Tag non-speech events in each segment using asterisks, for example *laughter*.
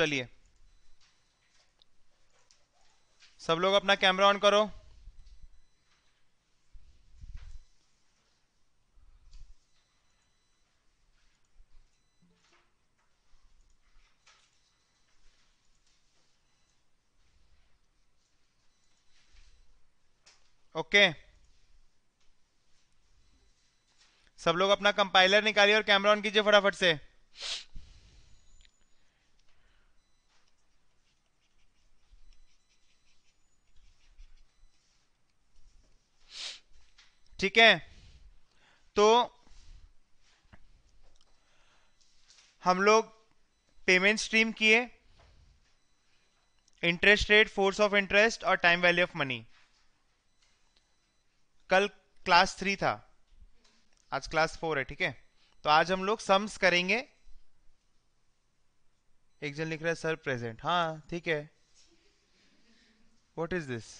चलिए सब लोग अपना कैमरा ऑन करो ओके okay. सब लोग अपना कंपाइलर निकालिए और कैमरा ऑन कीजिए फटाफट से ठीक है तो हम लोग पेमेंट स्ट्रीम किए interest rate force of interest और टाइम वैल्यू ऑफ मनी कल क्लास थ्री था आज क्लास फोर है ठीक है तो आज हम लोग सम्स करेंगे एक जन लिख रहा है सर प्रेजेंट हाँ ठीक है वॉट इज दिस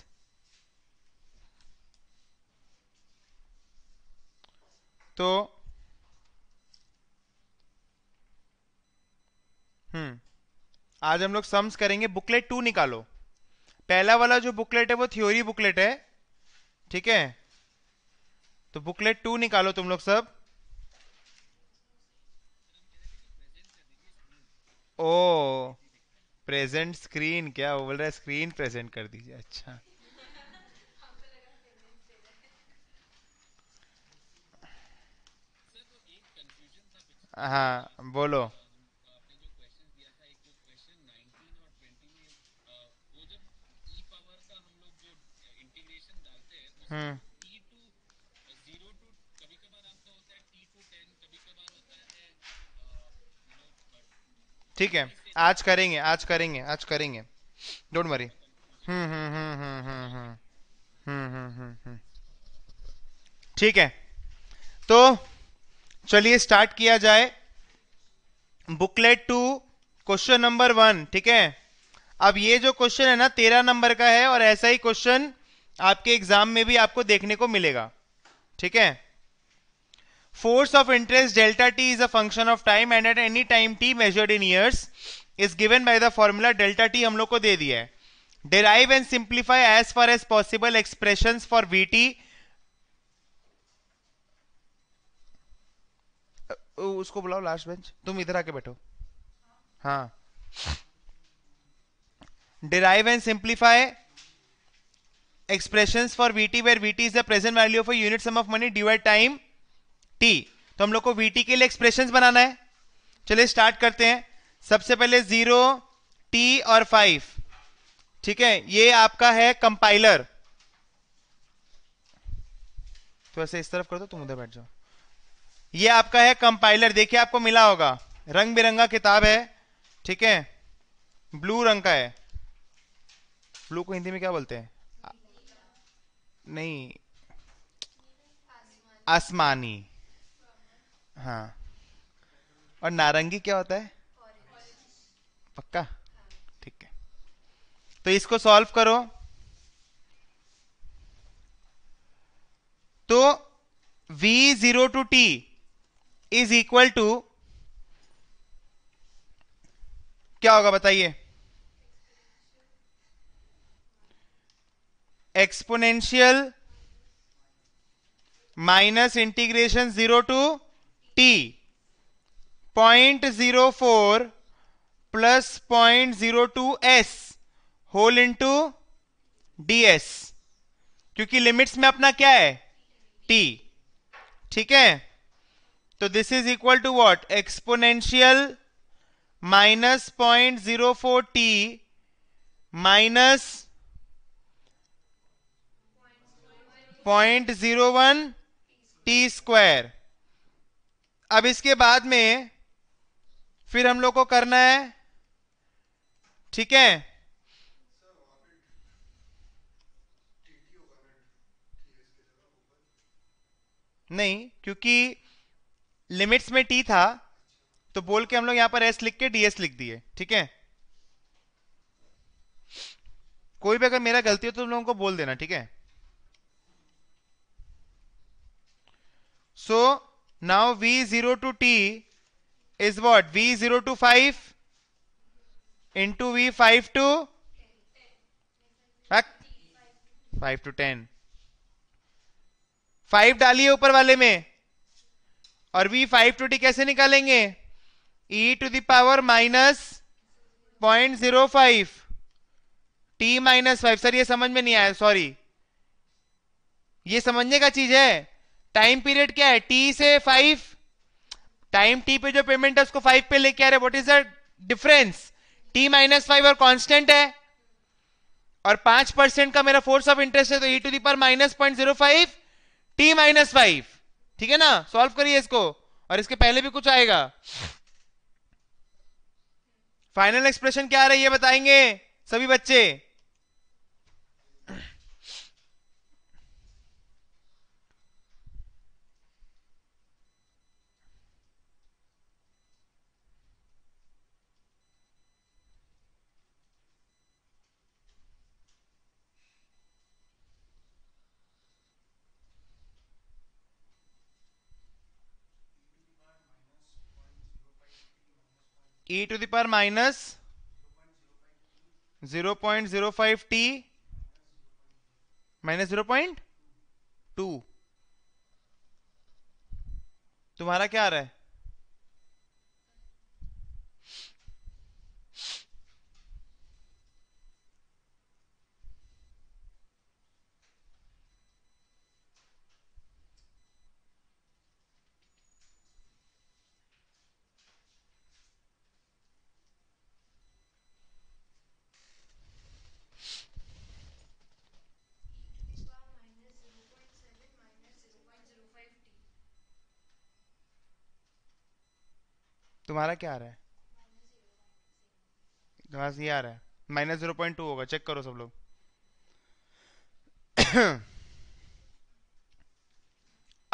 तो हम्म आज हम लोग सम्स करेंगे बुकलेट टू निकालो पहला वाला जो बुकलेट है वो थ्योरी बुकलेट है ठीक है तो बुकलेट टू निकालो तुम लोग सब ओ प्रेजेंट स्क्रीन क्या वो बोल रहा है स्क्रीन प्रेजेंट कर दीजिए अच्छा हाँ बोलो हम्म। ठीक है आज करेंगे आज करेंगे आज करेंगे डोंट वरी हम्म हम्म, हम्म हम्म हम्म हम्म हम्म हम्म हम्म हम्म ठीक है तो चलिए स्टार्ट किया जाए booklet two question number one ठीक है अब ये जो क्वेश्चन है ना तेरह नंबर का है और ऐसा ही क्वेश्चन आपके एग्जाम में भी आपको देखने को मिलेगा ठीक है force of interest delta t is a function of time and at any time t measured in years is given by the formula delta t हम लोग को दे दिया है derive and simplify as far as possible expression for v t उसको बुलाओ last bench तुम इधर आके बैठो हाँ derive and simplify expression for v t v t is the present value of unit sum of money divide time t तो हम लोग को वीटी के लिए एक्सप्रेशन बनाना है चलिए स्टार्ट करते हैं सबसे पहले जीरो टी और फाइव ठीक है ये आपका है कंपाइलर तो ऐसे इस तरफ कर दो तुम उधर बैठ जाओ ये आपका है कंपाइलर देखिए आपको मिला होगा रंग बिरंगा किताब है ठीक है ब्लू रंग का है ब्लू को हिंदी में क्या बोलते हैं नहीं आसमानी हाँ और नारंगी क्या होता है पक्का ठीक है तो इसको सॉल्व करो तो v0 to t is equal to क्या होगा बताइए exponential minus integration zero to t point zero four plus point zero two s whole into d s क्योंकि लिमिट्स में अपना क्या है टी ठीक है तो this is equal to what exponential minus point zero four t minus point zero one t square अब इसके बाद में फिर हम लोग को करना है ठीक है नहीं क्योंकि लिमिट्स में टी था तो बोल के हम लोग यहां पर एस लिख के डीएस लिख दिए ठीक है कोई भी अगर मेरा गलती हो तो तुम लोगों को बोल देना ठीक है so now v zero to t is what v zero to five into v five to five to ten five डालिए ऊपर वाले में और वी फाइव टू टी कैसे निकालेंगे e to the power minus point zero five t minus five sir ये समझ में नहीं आया सॉरी ये समझने का चीज है टाइम पीरियड क्या है टी से फाइव टाइम टी पे जो पेमेंट है उसको फाइव पे लेके आ रहे what is the difference t minus five और कांस्टेंट है और पांच परसेंट का मेरा फोर्स ऑफ इंटरेस्ट है तो e to power minus point zero five t minus five ठीक है ना सॉल्व करिए इसको और इसके पहले भी कुछ आएगा फाइनल एक्सप्रेशन क्या आ रही है बताएंगे सभी बच्चे e to the power minus 0.05 t minus 0.2 तुम्हारा क्या आ रहा है तुम्हारा क्या आ रहा है तुम्हारा ये आ रहा है माइनस जीरो पॉइंट टू होगा चेक करो सब लोग *coughs*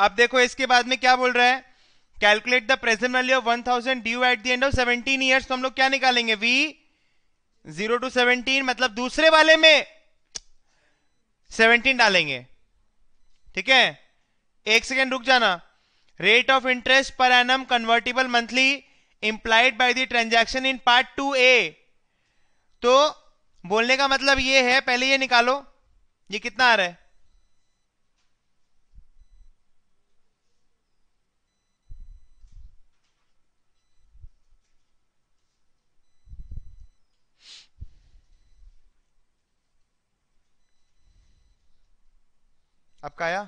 अब देखो इसके बाद में क्या बोल रहा है calculate the present value of one thousand due at the end of seventeen year तो हम लोग क्या निकालेंगे वी जीरो टू सेवनटीन मतलब दूसरे वाले में सेवनटीन डालेंगे ठीक है एक सेकेंड रुक जाना rate of interest per annum convertible monthly implied by the transaction in part two a तो बोलने का मतलब ये है पहले ये निकालो ये कितना आ रहा है आपका आया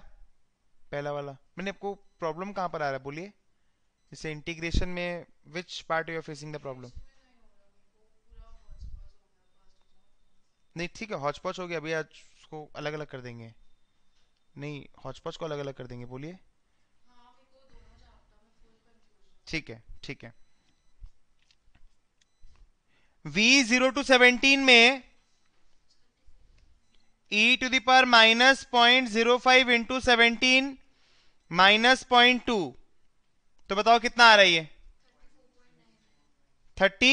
पहला वाला मैंने आपको प्रॉब्लम कहां पर आ रहा है बोलिए जैसे इंटीग्रेशन में which part you are facing the problem नहीं ठीक है हॉचपॉच हो गया अभी आज उसको अलग अलग कर देंगे नहीं हॉचपॉच को अलग अलग कर देंगे बोलिए ठीक है ठीक है वी जीरो टू सेवनटीन में e to the power minus point zero five into seventeen minus point two तो बताओ कितना आ रहा है ये थर्टी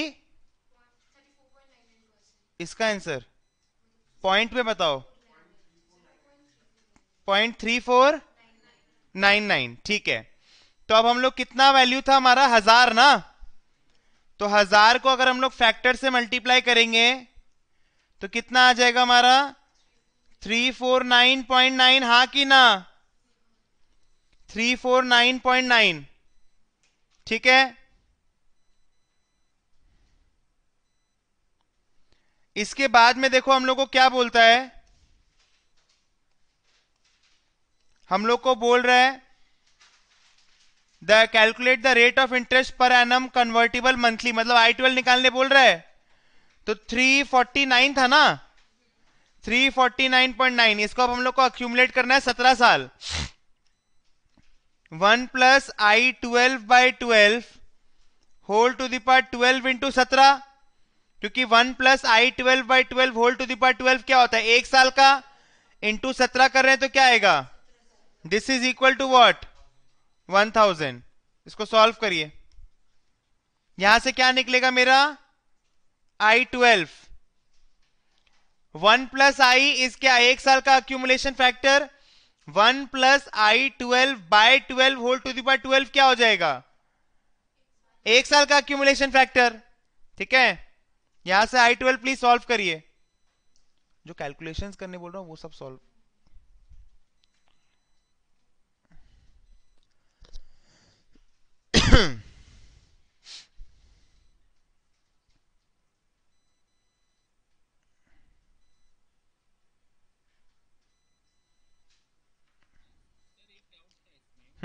इसका आंसर पॉइंट में बताओ point three four nine nine ठीक है तो अब हम लोग कितना वैल्यू था हमारा हजार ना तो हजार को अगर हम लोग फैक्टर से मल्टीप्लाई करेंगे तो कितना आ जाएगा हमारा three four nine point nine हा कि ना three four nine point nine ठीक है इसके बाद में देखो हम लोग को क्या बोलता है हम लोग को बोल रहा है the calculate the rate of interest per annum convertible monthly मतलब आई ट्वेल्व निकालने बोल रहा है तो 349 था ना 349.9 इसको अब हम लोग को अक्यूमुलेट करना है 17 साल one plus i twelve by twelve whole to the power twelve into सत्रह क्योंकि one plus i twelve by twelve whole to the power twelve क्या होता है एक साल का इंटू सत्रह कर रहे हैं तो क्या आएगा this is equal to what one thousand इसको सॉल्व करिए यहां से क्या निकलेगा मेरा i twelve one plus i is क्या एक साल का accumulation factor one plus i twelve by twelve whole to the power twelve क्या हो जाएगा एक साल का अक्यूमुलेशन फैक्टर ठीक है यहां से आई ट्वेल्व प्लीज सॉल्व करिए जो कैलकुलेशन करने बोल रहा हूं वो सब सॉल्व *clears throat* *coughs*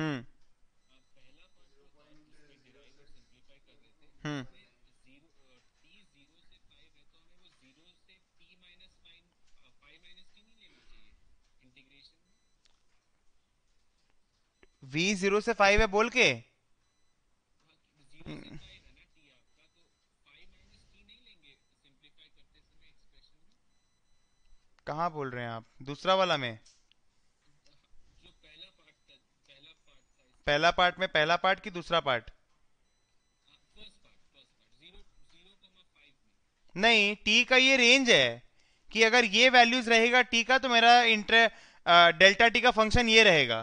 हम्म वी हम्म। जीरो से फाइव है बोल के कहा बोल रहे हैं आप दूसरा वाला में पहला पार्ट में पहला पार्ट की दूसरा पार्ट नहीं टी का ये रेंज है कि अगर ये वैल्यूज रहेगा टी का तो मेरा इंटर डेल्टा टी का फंक्शन ये रहेगा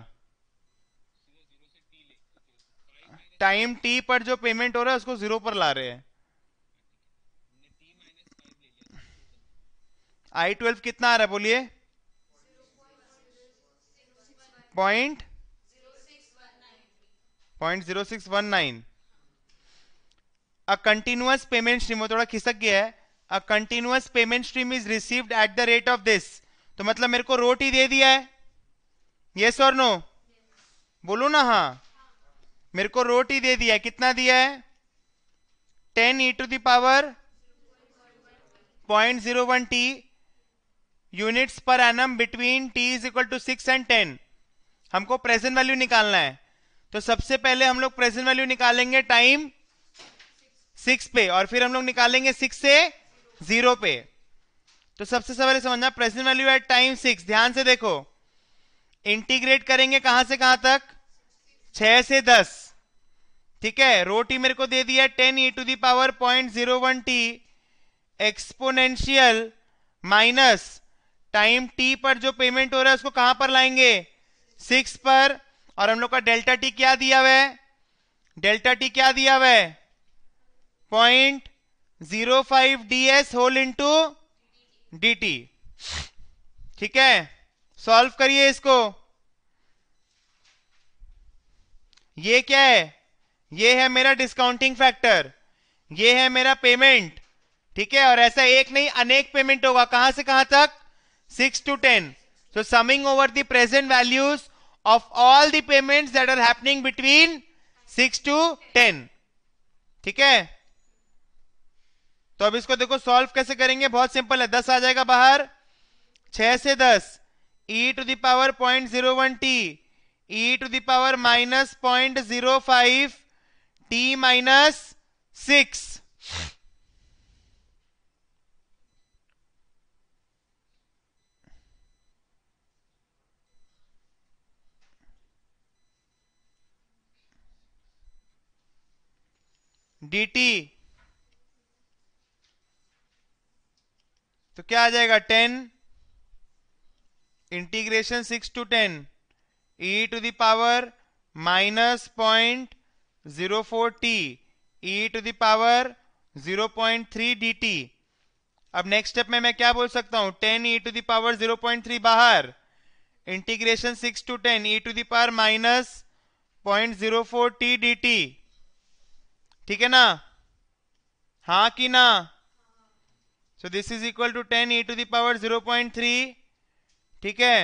टाइम टी पर जो पेमेंट हो रहा है उसको जीरो पर ला रहे हैं आई ट्वेल्व कितना आ रहा है बोलिए point point zero six nine uh continuous payment stream वो थोड़ा खिसक गया है uh continuous payment stream is received at the rate of this तो मतलब मेरे को रोट ही दे दिया है येस और नो बोलो ना हाँ मेरे को रोट ही दे दिया है कितना दिया है ten e to the power point zero one t units per annum between t is equal to six and ten हमको प्रेजेंट वैल्यू निकालना है तो सबसे पहले हम लोग प्रेजेंट वैल्यू निकालेंगे टाइम सिक्स पे और फिर हम लोग निकालेंगे सिक्स से जीरो पे तो सबसे पहले समझना present value at time six ध्यान से देखो इंटीग्रेट करेंगे कहां से कहां तक छह से दस ठीक है रोटी मेरे को दे दिया ten e to the power point zero one t exponential minus time t पर जो पेमेंट हो रहा है उसको कहां पर लाएंगे सिक्स पर और हम लोग का डेल्टा टी क्या दिया हुआ है डेल्टा टी क्या दिया हुआ है point zero five d s whole into d t ठीक है सॉल्व करिए इसको ये क्या है ये है मेरा डिस्काउंटिंग फैक्टर ये है मेरा पेमेंट ठीक है और ऐसा एक नहीं अनेक पेमेंट होगा कहां से कहां तक सिक्स टू टेन तो summing over the present values of all the payments that are happening between 6 to 10 ठीक है तो अब इसको देखो सॉल्व कैसे करेंगे बहुत सिंपल है दस आ जाएगा बाहर छह से दस e to the power point zero one t e to the power minus point zero five t minus six dt तो क्या आ जाएगा ten integration six to ten e to the power minus point zero four t e to the power zero point three d t अब next step में मैं क्या बोल सकता हूं ten e to the power zero point three बाहर integration six to ten e to the power minus point zero four t d t ठीक है ना हा कि ना so this is equal to ten e to the power zero point three ठीक है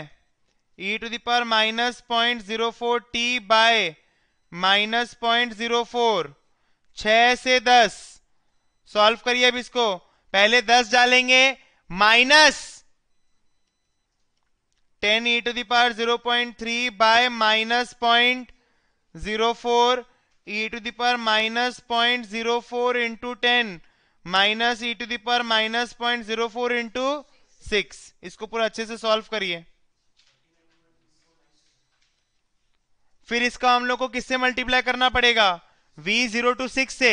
e to the power minus point zero four t by minus point zero four छ से दस सॉल्व करिए अब इसको पहले दस डालेंगे minus ten e to the power zero point three by minus point zero four e to the power minus 0.04 into 10 minus e to the power minus point zero four into six इसको पूरा अच्छे से सॉल्व करिए फिर इसका हम लोग को किससे मल्टीप्लाई करना पड़ेगा v जीरो टू सिक्स से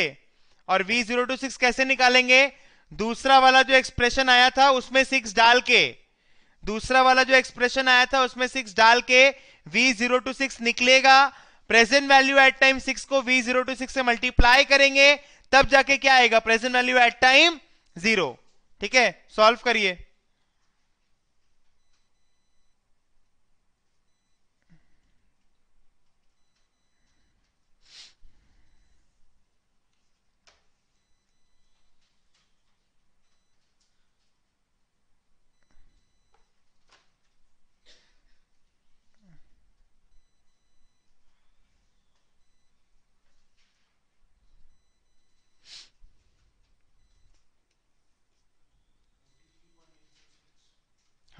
और v जीरो टू सिक्स कैसे निकालेंगे दूसरा वाला जो एक्सप्रेशन आया था उसमें सिक्स डाल के दूसरा वाला जो एक्सप्रेशन आया था उसमें सिक्स डाल के v जीरो टू सिक्स निकलेगा present value at time six को वी जीरो टू सिक्स से मल्टीप्लाई करेंगे तब जाके क्या आएगा present value at time zero ठीक है सॉल्व करिए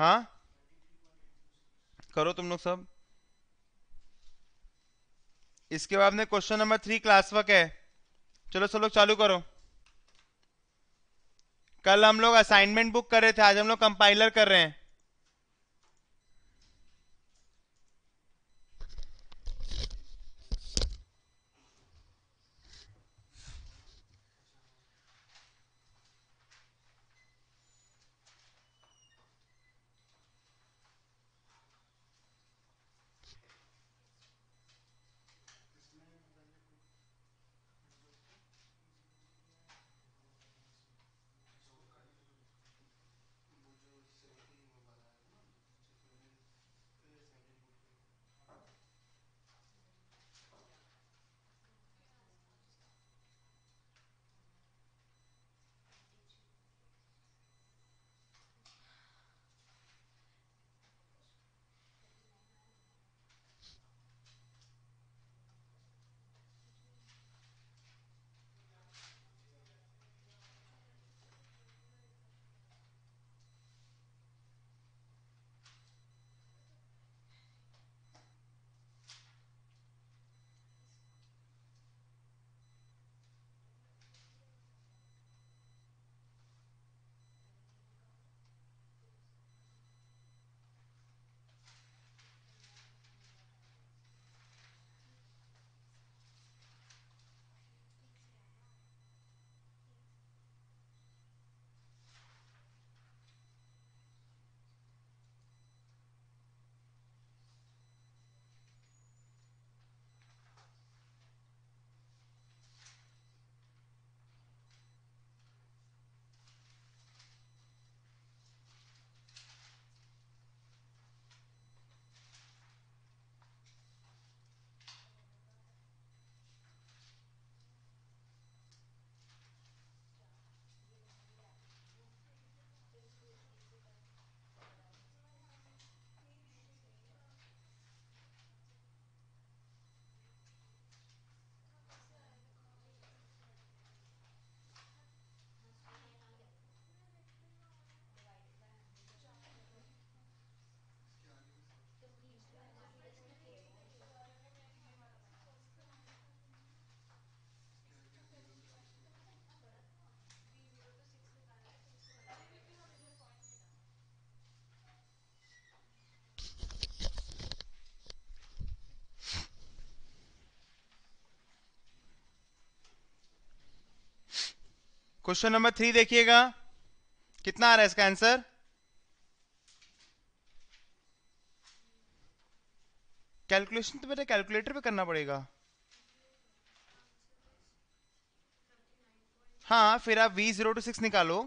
हाँ करो तुम लोग सब इसके बाद में question number three class work है चलो सब लोग चालू करो कल हम लोग असाइनमेंट बुक कर रहे थे आज हम लोग कंपाइलर कर रहे हैं क्वेश्चन नंबर थ्री देखिएगा कितना आ रहा है इसका आंसर कैलकुलेशन तो मेरे कैलकुलेटर पे करना पड़ेगा हाँ फिर आप वी जीरो टू सिक्स निकालो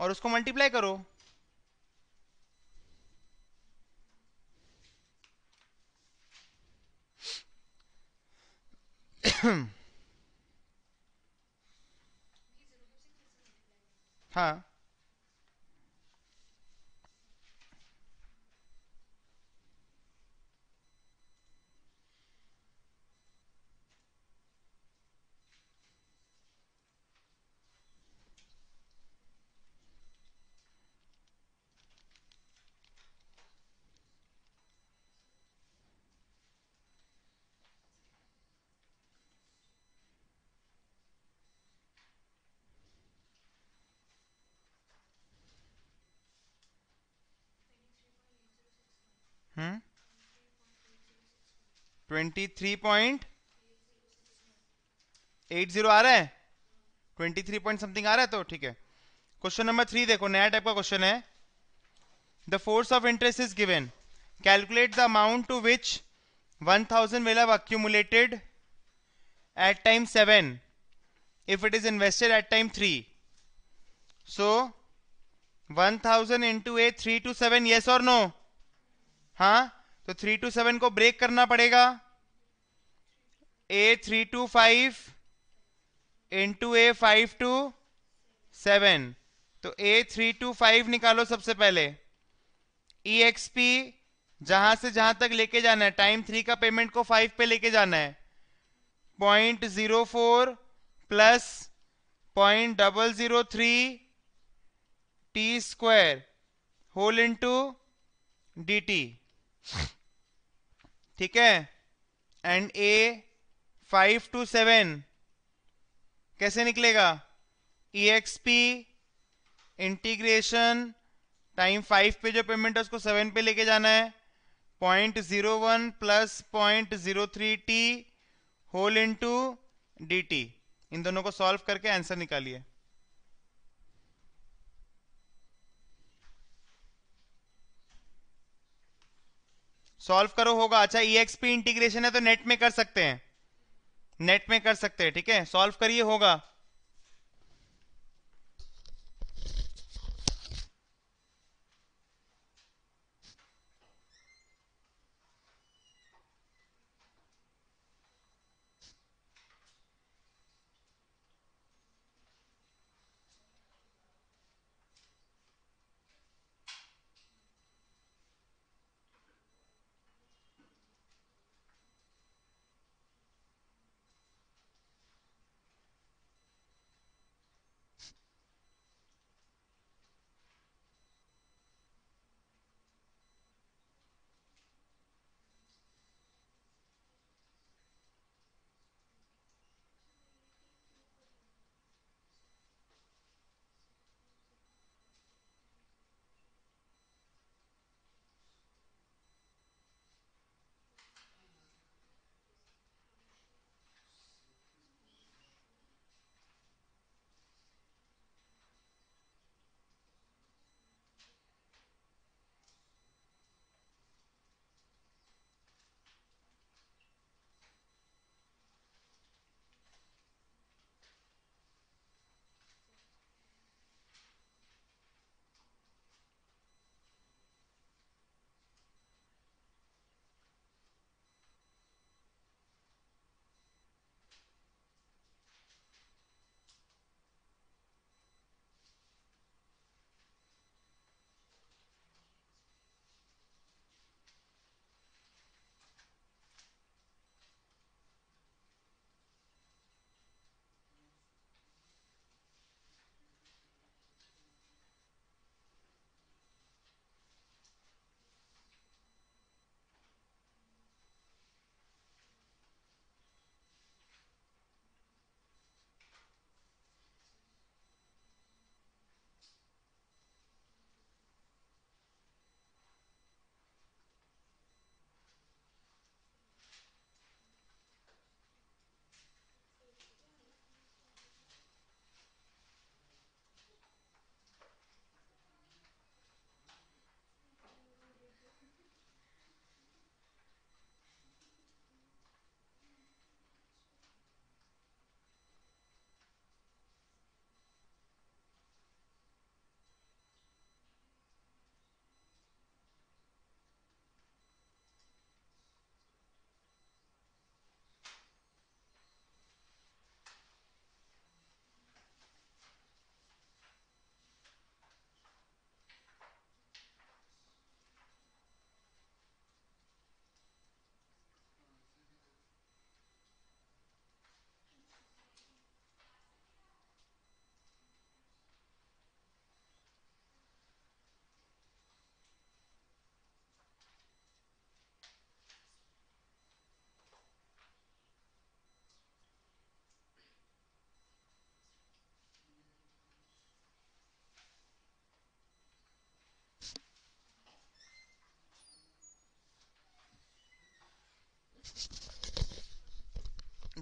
और उसको मल्टीप्लाई करो हम्म *clears throat* *clears throat* Huh. Twenty three point eight zero आ रहा है ट्वेंटी थ्री पॉइंट समथिंग आ रहा है तो ठीक है क्वेश्चन नंबर थ्री देखो नया टाइप का क्वेश्चन है the force of interest is given calculate the amount to which one thousand will have accumulated time seven if it is invested at time three so one thousand into a three to seven yes और no हाँ तो three to seven को break करना पड़ेगा a three to five into a five to seven तो a three to five निकालो सबसे पहले ई एक्स पी जहां से जहां तक लेके जाना है टाइम थ्री का पेमेंट को फाइव पे लेके जाना है point zero four plus point double zero three t square whole into d t ठीक है and a five to seven कैसे निकलेगा e x p integration time five पे जो पेमेंट है उसको सेवन पे लेके जाना है point zero one plus point zero three t whole into d t इन दोनों को सॉल्व करके आंसर निकालिए सॉल्व करो होगा अच्छा ई एक्सपी इंटीग्रेशन है तो नेट में कर सकते हैं नेट में कर सकते हैं ठीक है सॉल्व करिए होगा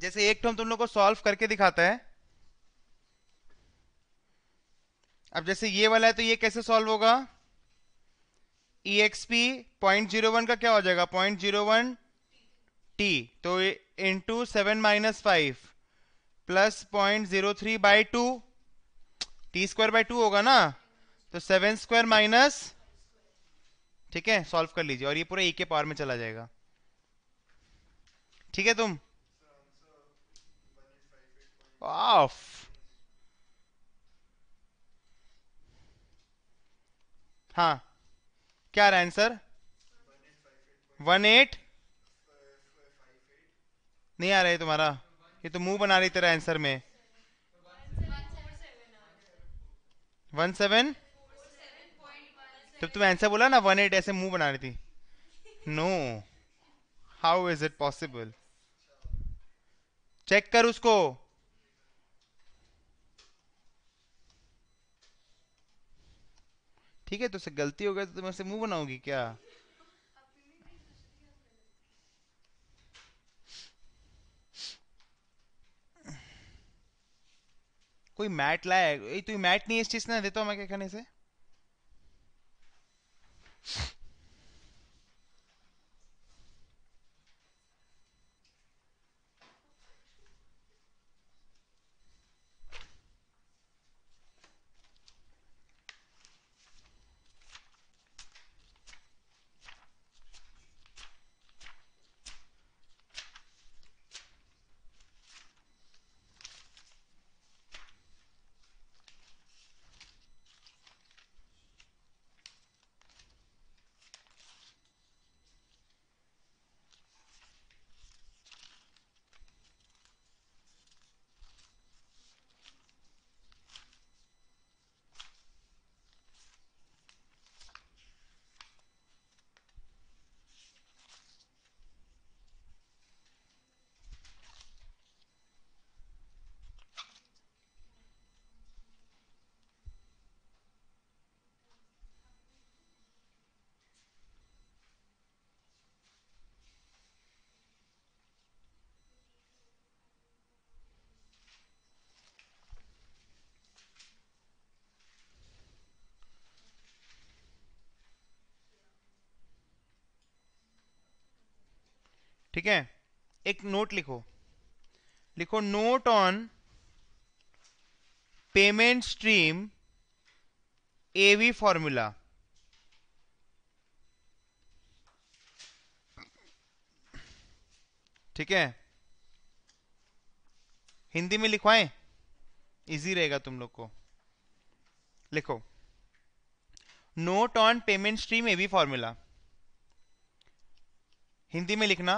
जैसे एक टर्म तो तुम लोग को सॉल्व करके दिखाता है अब जैसे ये वाला है तो ये कैसे सॉल्व होगा e x p point zero one का क्या हो जाएगा पॉइंट जीरो वन टी तो into seven minus five plus point zero three by two t square by two होगा ना तो सेवन स्क्वायर माइनस ठीक है सॉल्व कर लीजिए और ये पूरा ए के पावर में चला जाएगा ठीक है तुम ऑफ हाँ क्या रहा आंसर वन एट नहीं आ रहा है तुम्हारा ये तो मुंह बना रही तेरा आंसर में वन सेवन जब तुम आंसर बोला ना वन एट ऐसे मुंह बना रही थी no how is it possible check कर उसको ठीक है तो से गलती हो गई तो तुम मुंह बनाओगी क्या कोई मैट लाया है तू मैट नहीं है इस चीज ने देता हूं मैं क्या खाने से ठीक है एक नोट लिखो लिखो note on payment stream AV formula ठीक है हिंदी में लिखवाएं इजी रहेगा तुम लोग को लिखो note on payment stream AV formula Hindi में लिखना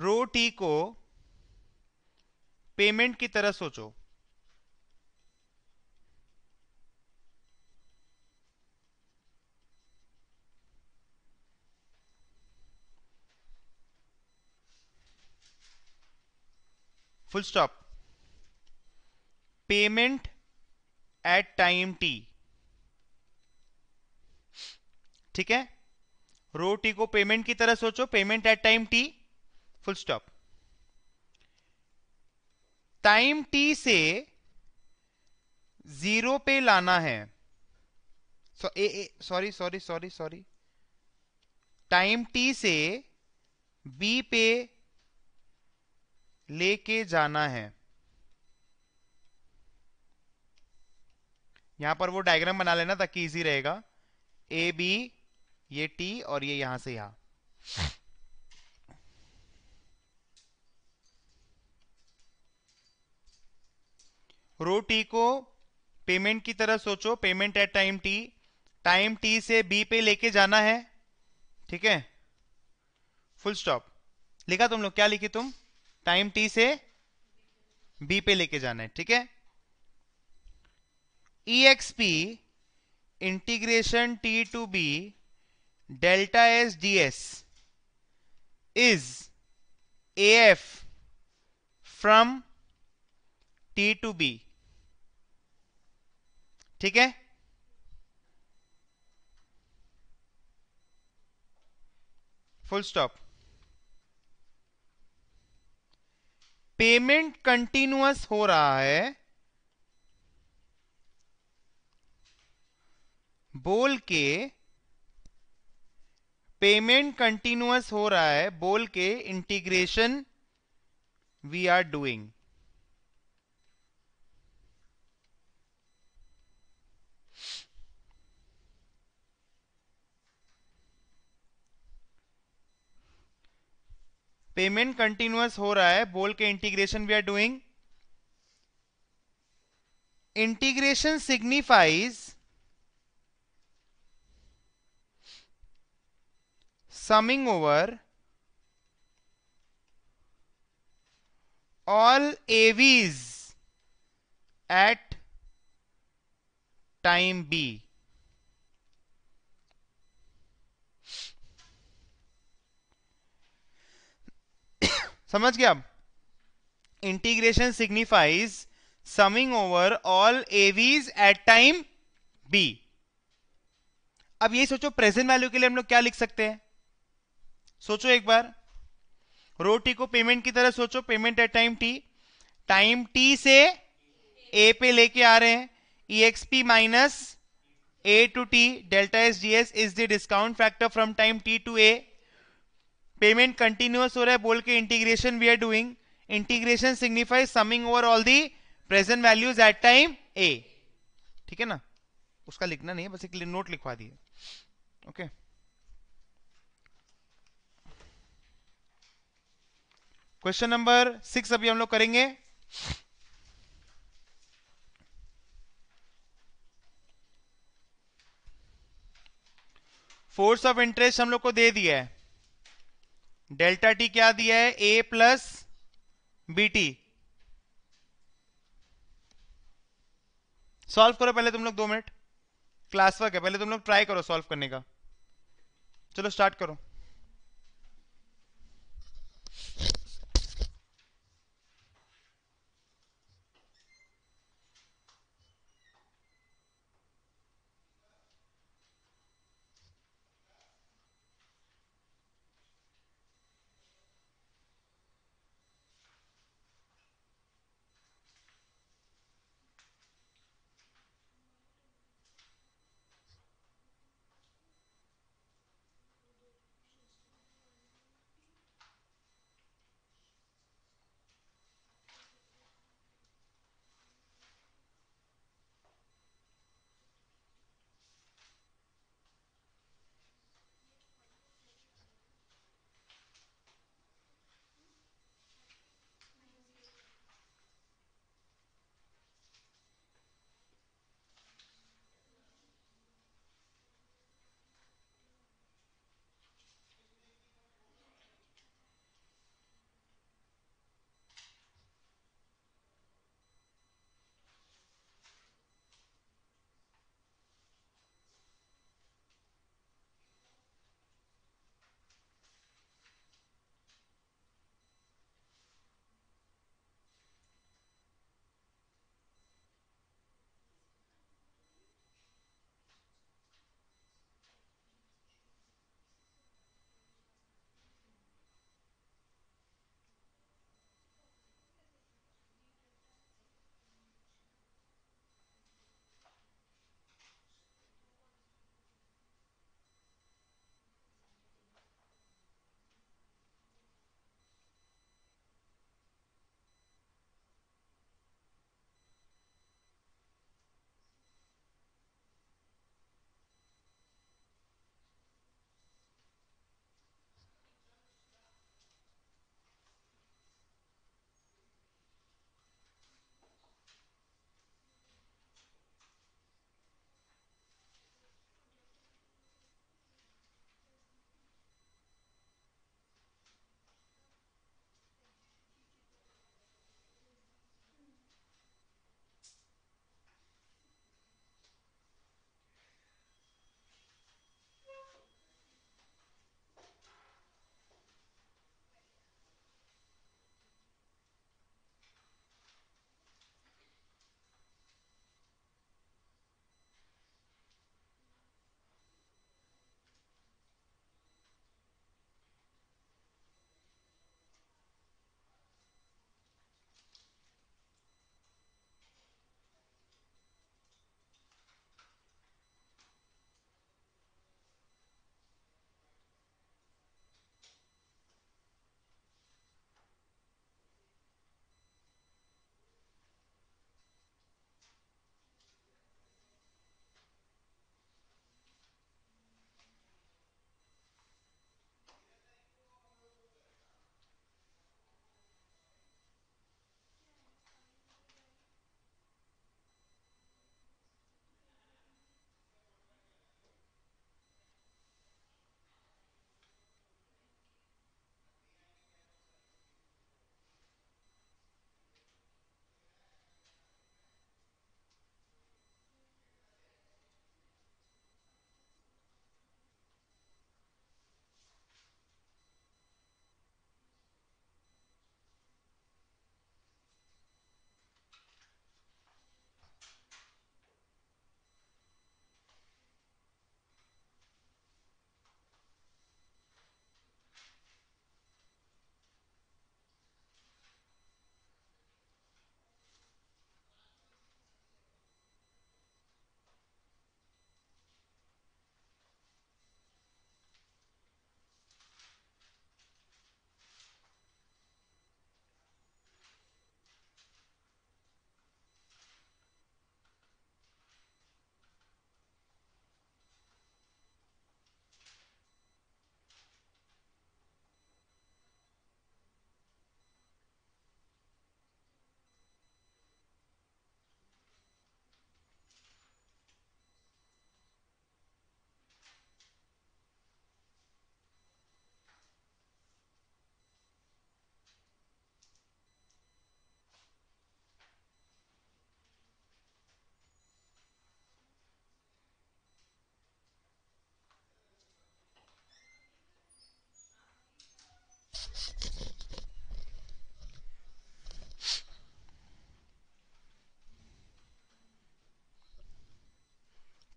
रो टी को पेमेंट की तरह सोचो full stop payment at time t ठीक है रो टी को पेमेंट की तरह सोचो payment at time t full stop time t से जीरो पे लाना है sorry sorry sorry sorry time t से बी पे लेके जाना है यहां पर वो डायग्राम बना लेना ताकि इजी रहेगा ए बी ये टी और ये यहां से यहां रो टी को पेमेंट की तरह सोचो payment at time t time t से बी पे लेके जाना है ठीक है फुल स्टॉप लिखा तुम लोग क्या लिखी तुम टाइम टी से बी पे लेके जाना है ठीक है e x p integration t to b delta s d s is a f from t to b ठीक है फुल स्टॉप पेमेंट कंटिन्यूअस हो रहा है बोल के पेमेंट कंटिन्यूअस हो रहा है बोल के integration we are doing payment continuous हो रहा है बोल के integration we are doing integration signifies summing over all AVs at time b समझ गया integration signifies summing over all AVs at time b अब ये सोचो प्रेजेंट वैल्यू के लिए हम लोग क्या लिख सकते हैं सोचो एक बार रोटी को पेमेंट की तरह सोचो payment at time t time t से ए पे लेके आ रहे हैं e x p minus a to t delta s d s is the discount factor from time t to a payment continuous हो रहा है बोल के integration we are doing integration signifies summing over all the present values at time a ठीक है ना उसका लिखना नहीं है बस एक नोट लिखवा दिए ओके क्वेश्चन नंबर सिक्स अभी हम लोग करेंगे फोर्स ऑफ इंटरेस्ट हम लोग को दे दिया है डेल्टा टी क्या दिया है a plus b t solve करो पहले तुम लोग दो मिनट क्लास वर्क है पहले तुम लोग ट्राई करो सॉल्व करने का चलो स्टार्ट करो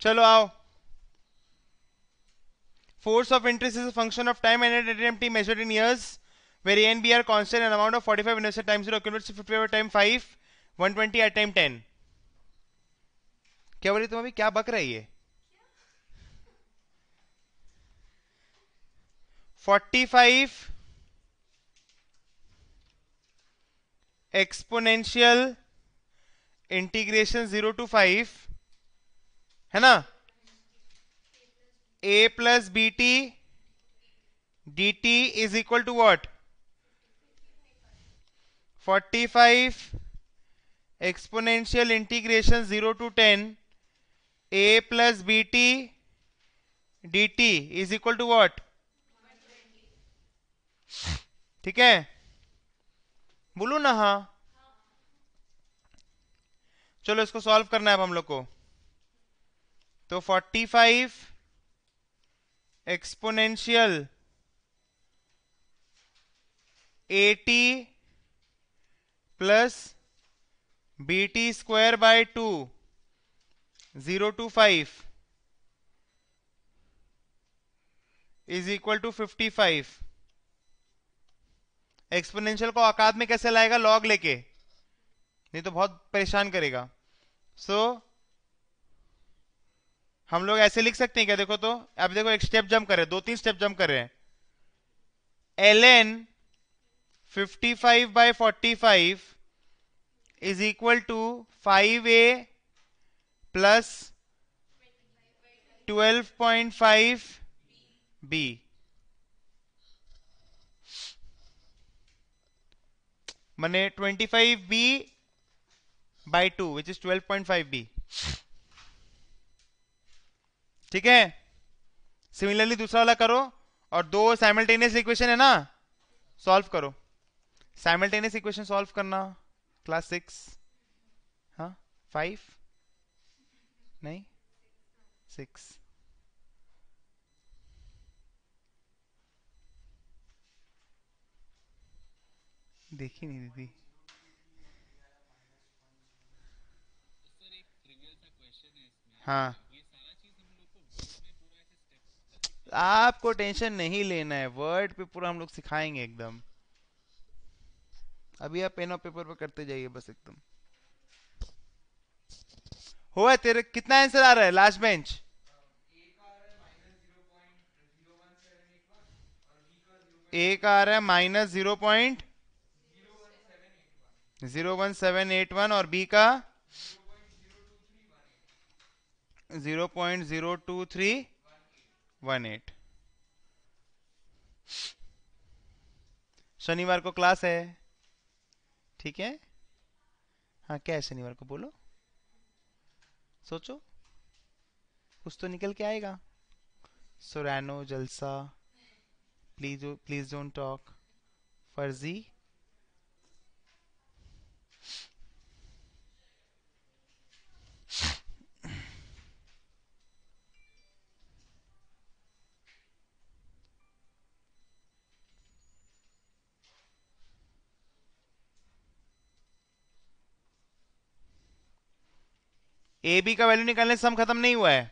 चलो आओ force of interest is function of time and at m t measure in years where and b are constant and amount of forty five time zero fifty five time five one twenty at time ten क्या बोले तुम अभी क्या बक रही है forty five exponential integration zero to five है ना a plus b t d t is equal to what forty five exponential integration zero to ten a plus b t d t is equal to what ठीक है बोलू ना हाँ चलो इसको solve करना है अब हम लोग को तो 45 five exponential at plus b t square by two zero to five is equal to fifty five exponential को अकाद में कैसे लाएगा लॉग लेके नहीं तो बहुत परेशान करेगा सो so, हम लोग ऐसे लिख सकते हैं क्या देखो तो अब देखो एक स्टेप जम्प कर रहे दो तीन स्टेप जम्प कर रहे हैं l n fifty five by forty five is equal to five a plus twelve point five b मैंने twenty five b by two which is twelve point five b ठीक है सिमिलरली दूसरा वाला करो और दो साइमल्टेनियस इक्वेशन है ना सॉल्व करो साइमल्टेनियस इक्वेशन सॉल्व करना क्लास सिक्स हाँ फाइव नहीं सिक्स देखी नहीं दीदी हाँ आपको टेंशन नहीं लेना है वर्ड पे पूरा हम लोग सिखाएंगे एकदम अभी आप पेन और पेपर पर करते जाइए बस एकदम हुआ तेरे कितना आंसर आ रहा है लास्ट बेंच एक आ रहा है minus zero point zero one seven eight one और बी का zero point zero two three one eight शनिवार को क्लास है ठीक है हाँ क्या है शनिवार को बोलो सोचो कुछ तो निकल के आएगा सोरेनो जलसा प्लीज प्लीज डोंट टॉक फर्जी ए बी का वैल्यू निकालने से हम खत्म नहीं हुआ है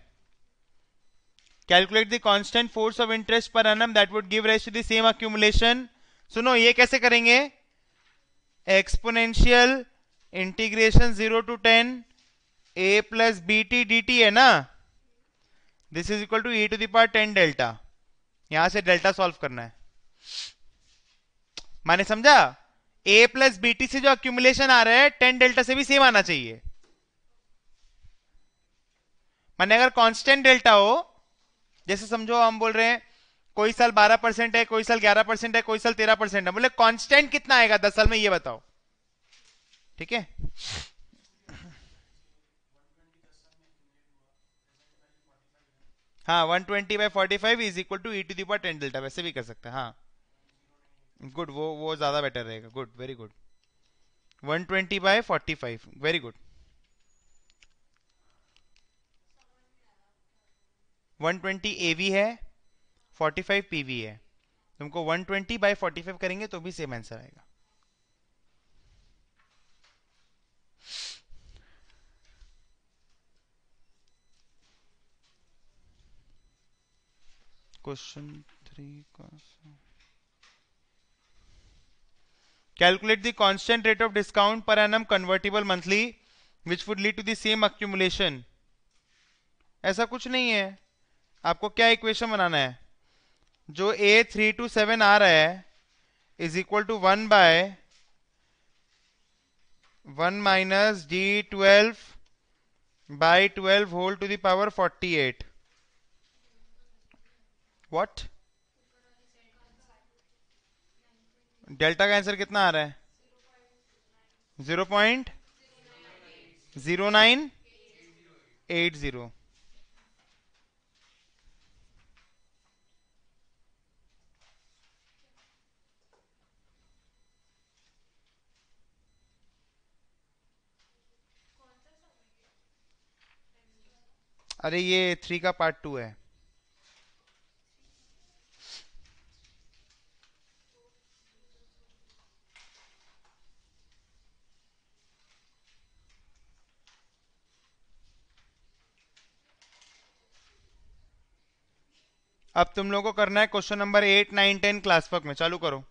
calculate the constant force of interest per annum that would give rise to the same accumulation सुनो ये कैसे करेंगे exponential integration zero to ten a plus b t d t है ना this is equal to e to the power ten delta यहां से delta solve करना है माने समझा ए प्लस बी टी से जो अक्यूमुलेशन आ रहा है टेन डेल्टा से भी सेम आना चाहिए माने अगर कांस्टेंट डेल्टा हो जैसे समझो हम बोल रहे हैं कोई साल 12 परसेंट है कोई साल 11 परसेंट है कोई साल 13 परसेंट है बोले कांस्टेंट कितना आएगा दस साल में ये बताओ ठीक है हाँ one twenty by forty five is equal to e to the power ten delta वैसे भी कर सकते हैं हाँ गुड वो वो ज़्यादा बेटर रहेगा good very good one twenty by forty five very good 120 एवी है 45 वी है तुमको 120 ट्वेंटी बाई फोर्टी करेंगे तो भी सेम आंसर आएगा क्वेश्चन थ्री का calculate the constant rate of discount per annum convertible monthly which would lead to the same accumulation ऐसा कुछ नहीं है आपको क्या इक्वेशन बनाना है जो ए थ्री टू सेवन आ रहा है is equal to one by one minus d twelve by twelve whole to the power forty eight what delta का आंसर कितना आ रहा है zero point zero nine eight zero अरे ये थ्री का पार्ट टू है अब तुम लोगों को करना है question number eight nine ten class work में चालू करो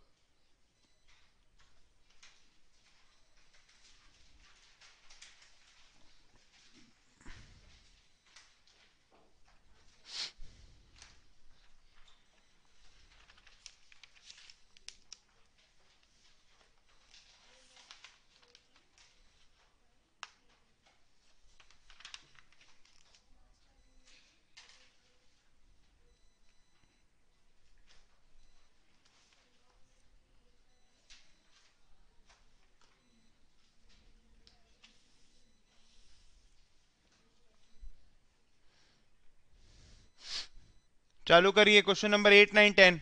चालू करिए question number eight nine ten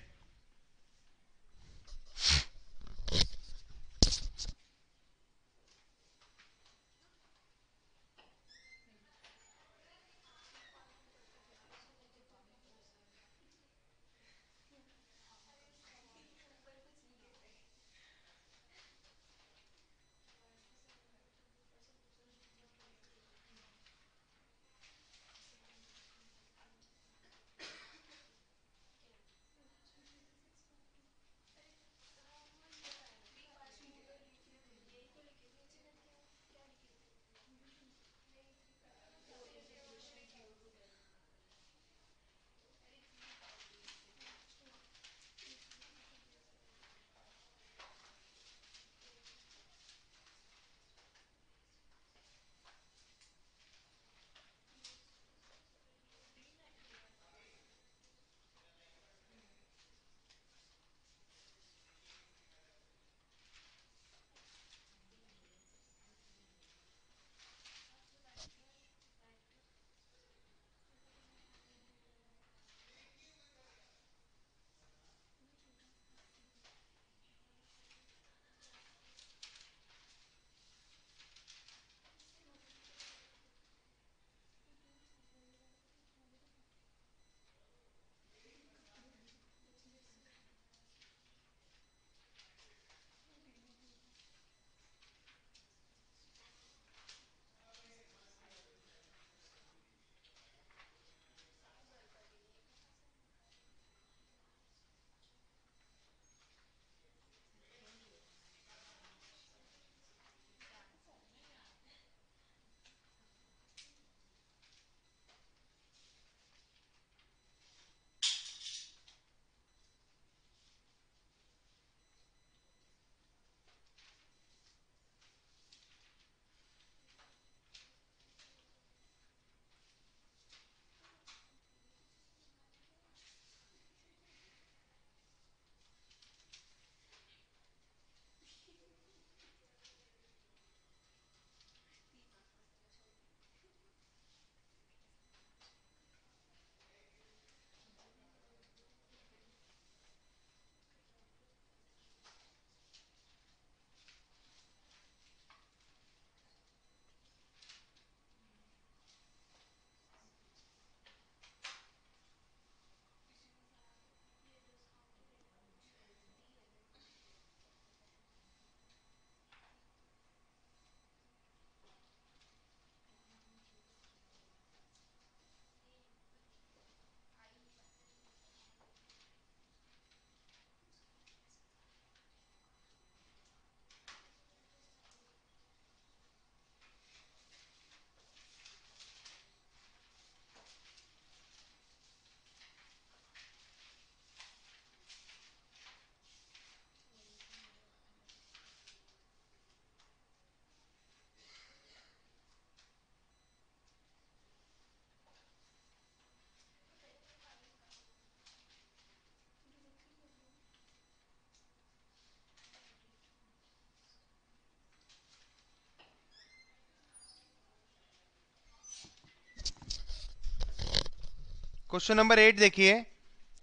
question number eight देखिए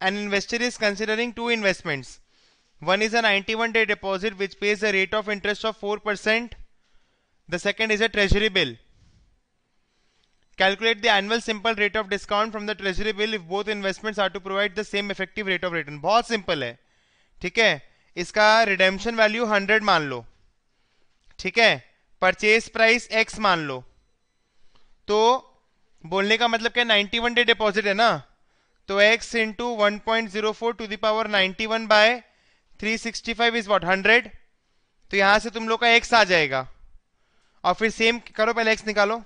an investor is considering two investments one is ninety one day deposit which pays a rate of interest of four percent the second is a treasury bill calculate the annual simple rate of discount from the treasury bill if both investments are to provide the same effective rate of return बहुत simple है ठीक है इसका redemption value hundred मान लो ठीक है purchase price x मान लो तो बोलने का मतलब क्या नाइन्टी वन डे डिपॉजिट है ना तो x into one point zero four to the power ninety one by three sixty five is what hundred तो यहां से तुम लोग का x आ जाएगा और फिर सेम करो पहले x निकालो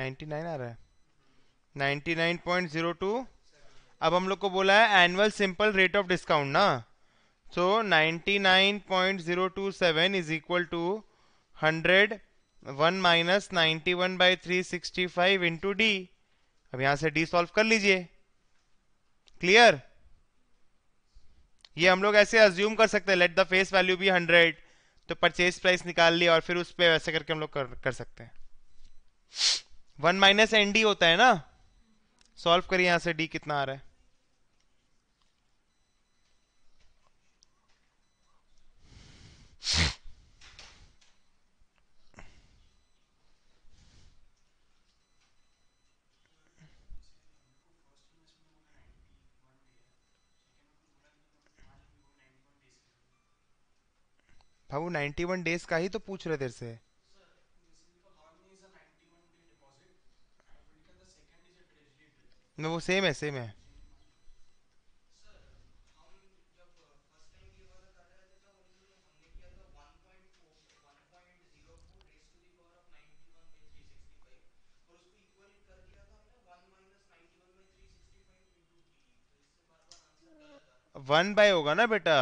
नाइन्टी आ रहा है नाइन्टी अब हम लोग को बोला है annual simple rate of discount ना so so, 99.027 is equal to 100 one minus ninety one by three sixty d अब यहां से डी सॉल्व कर लीजिए क्लियर ये हम लोग ऐसे अज्यूम कर सकते हैं लेट द फेस वैल्यू भी 100 तो परचेज प्राइस निकाल ली और फिर उस पर वैसे करके हम लोग कर, कर सकते हैं वन माइनस एन डी होता है ना सॉल्व करिए यहां से डी कितना आ रहा है नाइन्टी 91 डेज का ही तो पूछ रहे तेरे से वो सेम है सेम है वन बाय होगा ना बेटा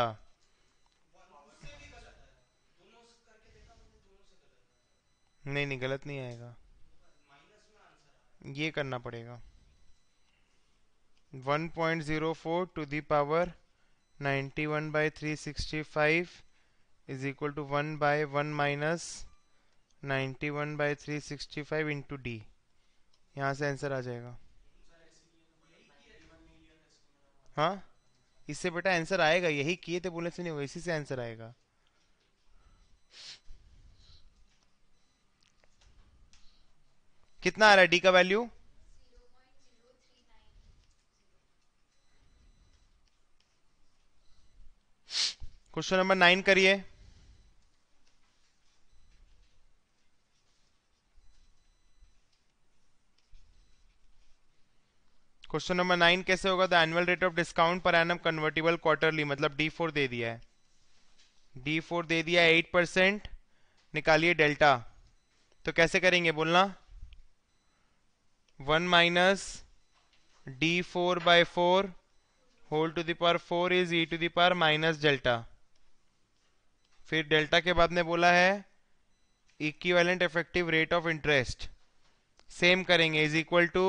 नहीं नहीं गलत नहीं आएगा ये करना पड़ेगा 1.04 to the power 91 by 365 is equal to 1 by 1 minus 91 by 365 into D. यहाँ से आंसर आ जाएगा हाँ इससे बेटा आंसर आएगा यही किए थे बोले से नहीं होगा इसी से आंसर आएगा कितना आ रहा है डी का वैल्यू क्वेश्चन नंबर नाइन करिए क्वेश्चन नंबर नाइन कैसे होगा the annual rate of discount per annum convertible quarterly मतलब डी फोर दे दिया है डी फोर दे दिया है एट परसेंट निकालिए डेल्टा तो कैसे करेंगे बोलना one minus d four by four whole to the power four is e to the power minus delta फिर डेल्टा के बाद में बोला है equivalent effective rate of interest same करेंगे is equal to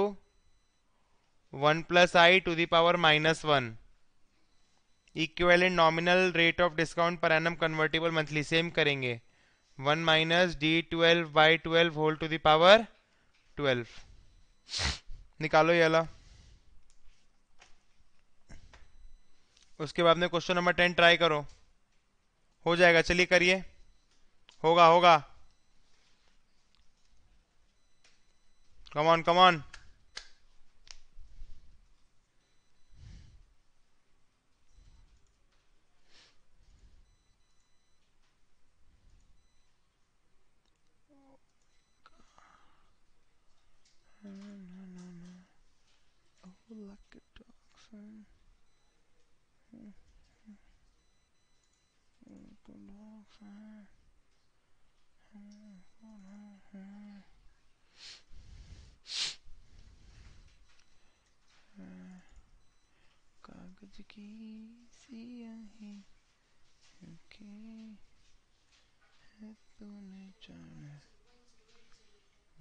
one plus i to the power minus one equivalent nominal rate of discount per annum convertible monthly same करेंगे one minus d twelve by twelve whole to the power twelve निकालो ये अला उसके बाद में question number ten try करो हो जाएगा चलिए करिए होगा होगा कमान कमान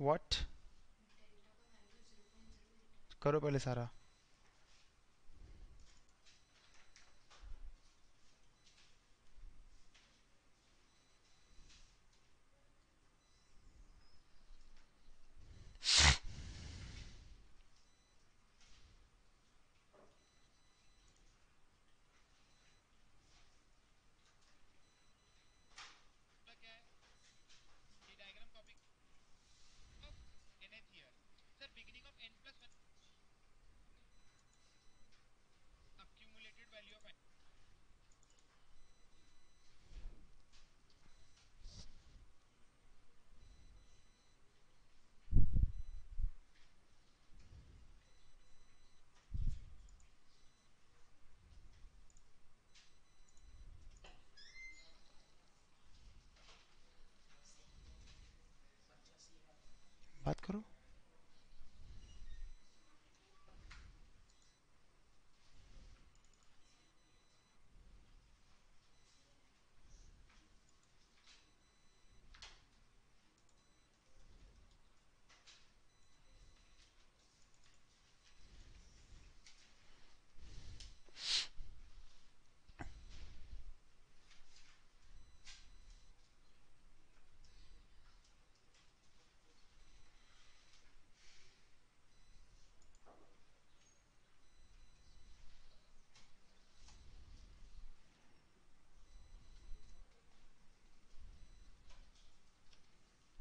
वट करो पहले सारा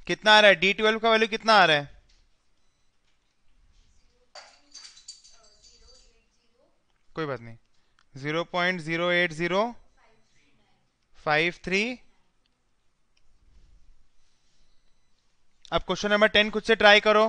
कितना आ रहा है डी ट्वेल्व का वैल्यू कितना आ रहा है कोई बात नहीं zero point zero eight zero five three अब क्वेश्चन नंबर टेन खुद से ट्राई करो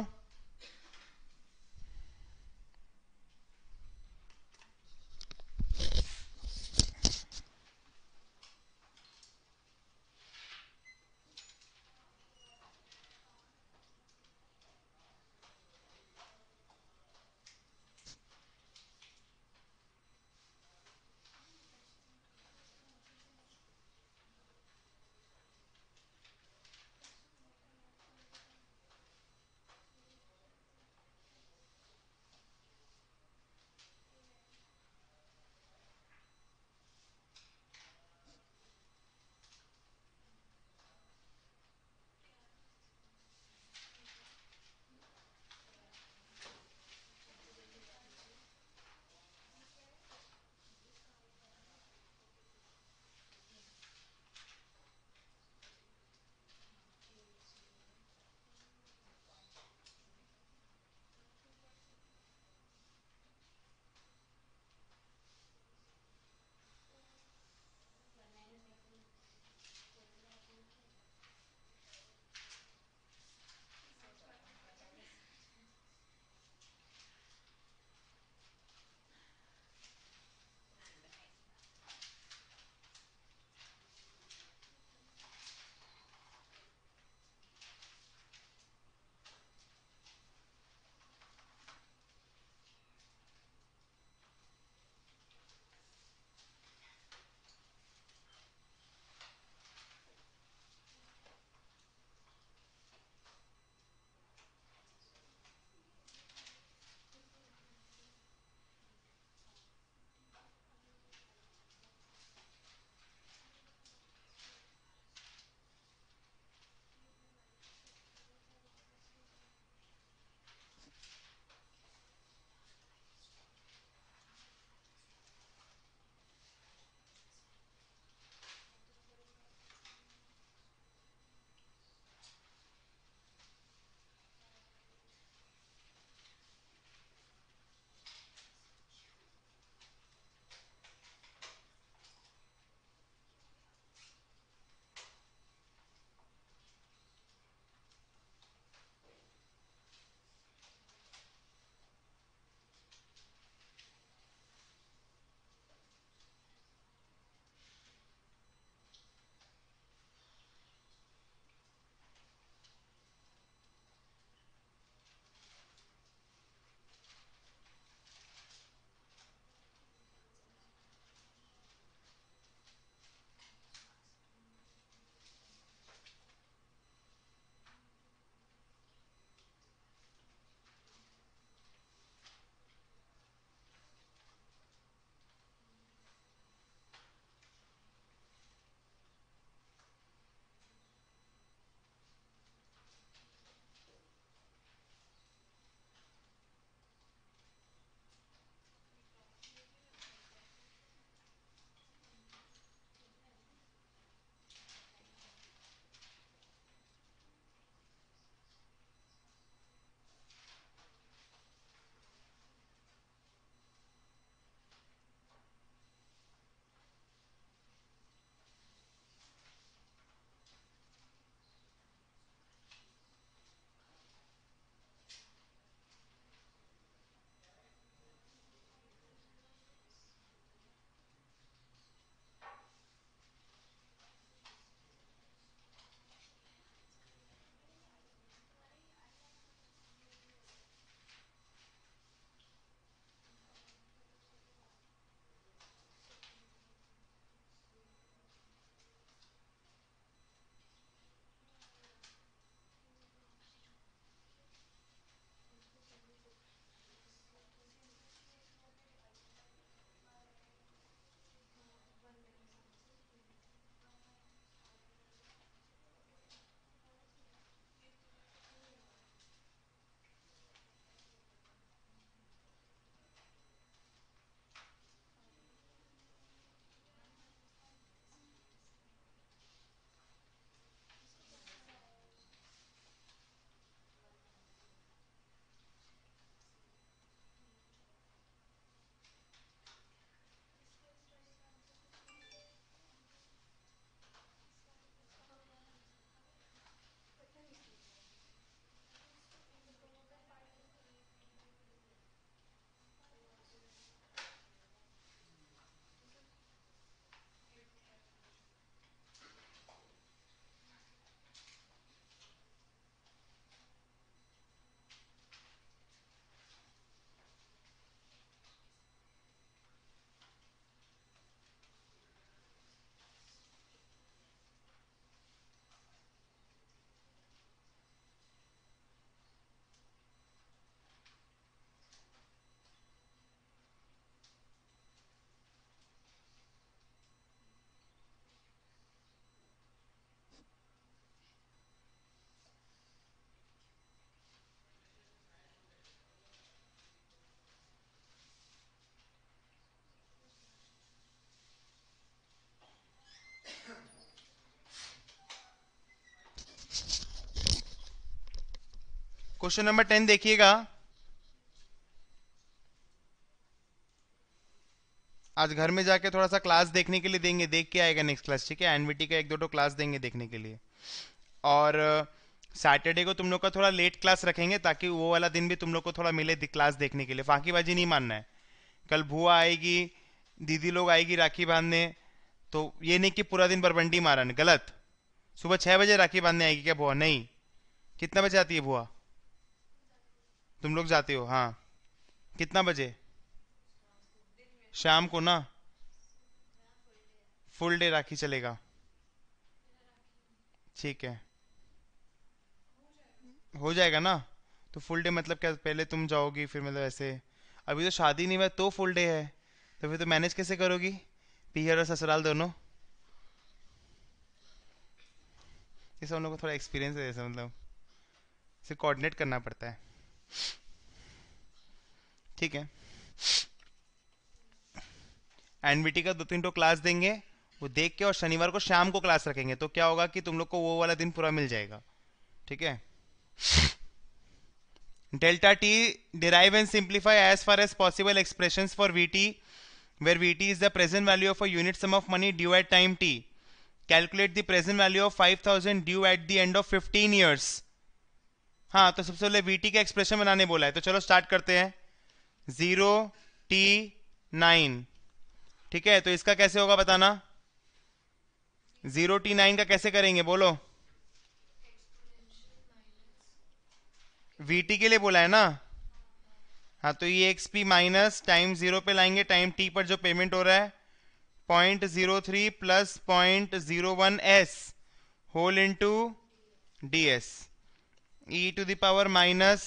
क्वेश्चन नंबर टेन देखिएगा आज घर में जाके थोड़ा सा क्लास देखने के लिए देंगे देख के आएगा नेक्स्ट क्लास ठीक है एनवीटी का एक दो टो क्लास देंगे देखने के लिए और सैटरडे uh, को तुम लोग का थोड़ा लेट क्लास रखेंगे ताकि वो वाला दिन भी तुम लोग को थोड़ा मिले क्लास देखने के लिए फांकीबाजी नहीं मानना है कल भुआ आएगी दीदी लोग आएगी राखी बांधने तो ये नहीं कि पूरा दिन बरबंडी मारन गलत सुबह छः बजे राखी बांधने आएगी क्या भुआ नहीं कितना बजे आती है भुआ तुम लोग जाते हो हाँ कितना बजे शाम को ना फुल डे राखी चलेगा ठीक है हो जाएगा ना तो फुल डे मतलब क्या पहले तुम जाओगी फिर मतलब ऐसे अभी तो शादी नहीं हुआ तो फुल डे है तो फिर तो मैनेज कैसे करोगी पीहर और ससुराल दोनों इस उन लोगों को थोड़ा एक्सपीरियंस है जैसे मतलब इसे कोऑर्डिनेट करना पड़ता है ठीक है एनबीटी का दो तीन टो तो क्लास देंगे वो देख के और शनिवार को शाम को क्लास रखेंगे तो क्या होगा कि तुम लोग को वो वाला दिन पूरा मिल जाएगा ठीक है delta t derive and simplify as far as possible expression for v t where v t is the present value of a unit sum of money due at time t calculate the present value of five thousand due at the end of fifteen years हाँ तो सबसे पहले we का expression बनाने बोला है तो चलो स्टार्ट करते हैं जीरो टी नाइन ठीक है तो इसका कैसे होगा बताना जीरो टी नाइन का कैसे करेंगे बोलो वी के लिए बोला है ना हाँ तो ये x p minus time zero पे लाएंगे टाइम टी पर जो पेमेंट हो रहा है point zero three plus point zero one s whole into d s e to the power minus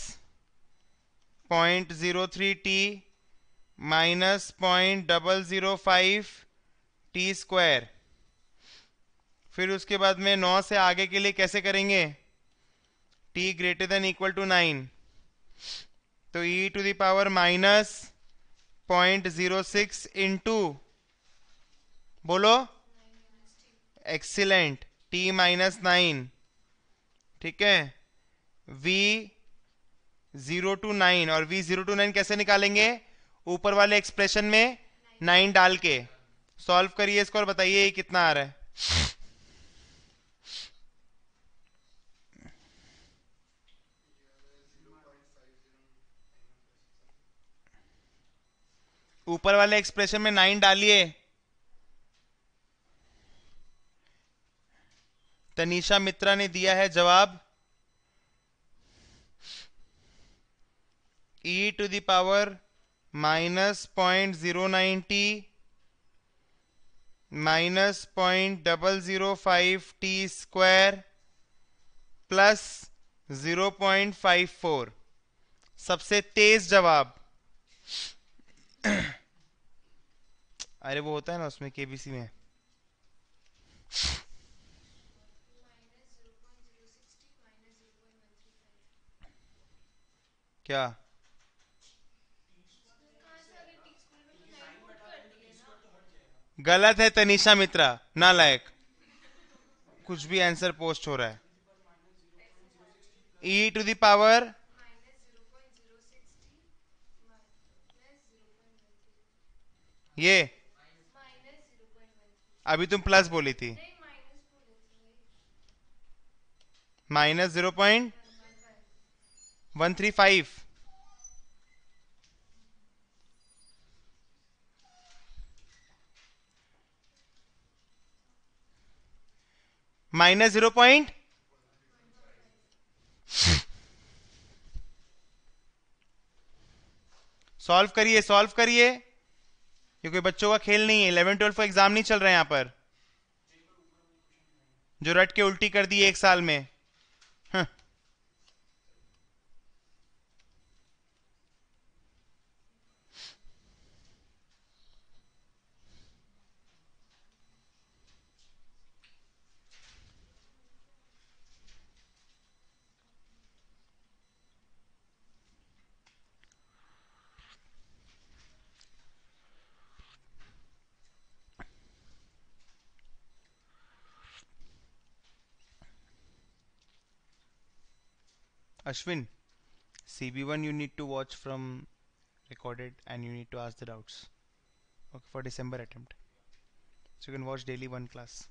point zero three t minus point double zero five t square फिर उसके बाद में नौ से आगे के लिए कैसे करेंगे t greater than equal to nine तो e to the power minus point zero six into बोलो एक्सीलेंट टी माइनस नाइन ठीक है v जीरो टू नाइन और v जीरो टू नाइन कैसे निकालेंगे ऊपर वाले एक्सप्रेशन में नाइन डाल के सॉल्व करिए इसको और बताइए ये कितना आ रहा है ऊपर वाले एक्सप्रेशन में नाइन डालिए तनीषा मित्रा ने दिया है जवाब e to the power minus 0.090 minus 0.005 t square plus 0.54 सबसे तेज जवाब अरे वो होता है ना उसमें केबीसी में क्या गलत है तनिषा मित्रा ना लायक कुछ भी आंसर पोस्ट हो रहा है ई टू दी पावर ये अभी तुम प्लस बोली थी minus zero point one three five minus zero point solve करिए सॉल्व करिए क्योंकि बच्चों का खेल नहीं है इलेवन ट्वेल्व का एग्जाम नहीं चल रहा है यहां पर जो रट के उल्टी कर दी एक साल में हाँ। Ashwin, CB1 you need to watch from recorded and you need to ask the doubts okay, for December attempt. So you can watch daily one class.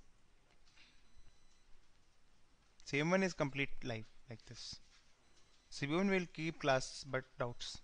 CB one is complete live like this. CB1 will keep class but doubts.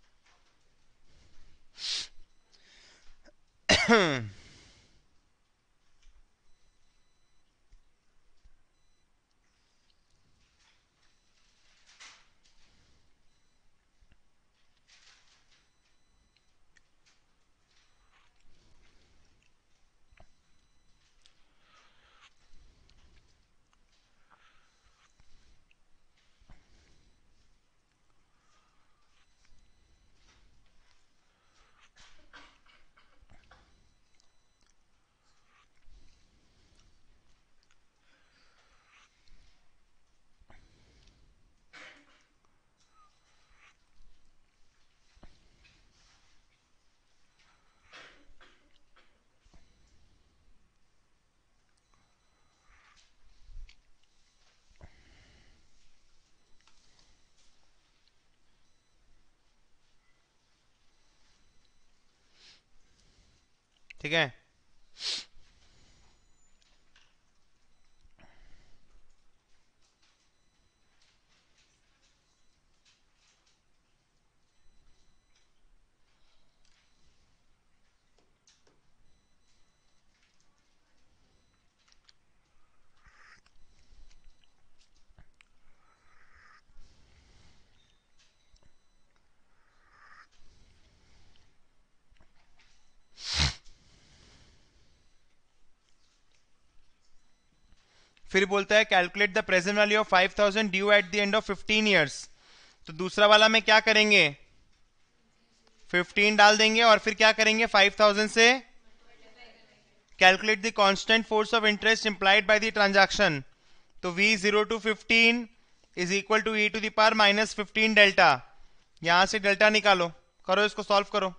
ठीक है फिर बोलता है calculate the present value of five thousand due at the end of fifteen years तो दूसरा वाला में क्या करेंगे फिफ्टीन डाल देंगे और फिर क्या करेंगे फाइव थाउजेंड से calculate the constant force of interest implied by the transaction तो v zero to fifteen is equal to e to the power minus fifteen delta यहां से डेल्टा निकालो करो इसको सॉल्व करो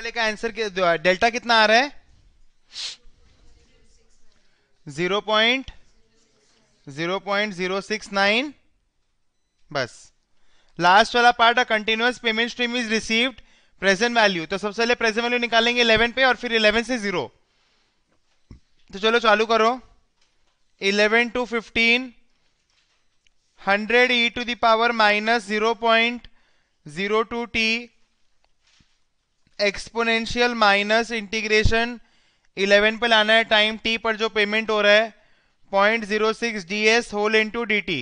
वाले का आंसर डेल्टा कितना आ रहा है zero point zero point zero six nine बस लास्ट वाला part a continuous payment stream is received present value तो सबसे पहले प्रेजेंट वैल्यू निकालेंगे 11 पे और फिर 11 से जीरो तो चलो चालू करो 11 to 15 100 e to the power minus zero point zero to t exponential minus integration 11 पे लाना है टाइम टी पर जो पेमेंट हो रहा है point zero six d s whole into d t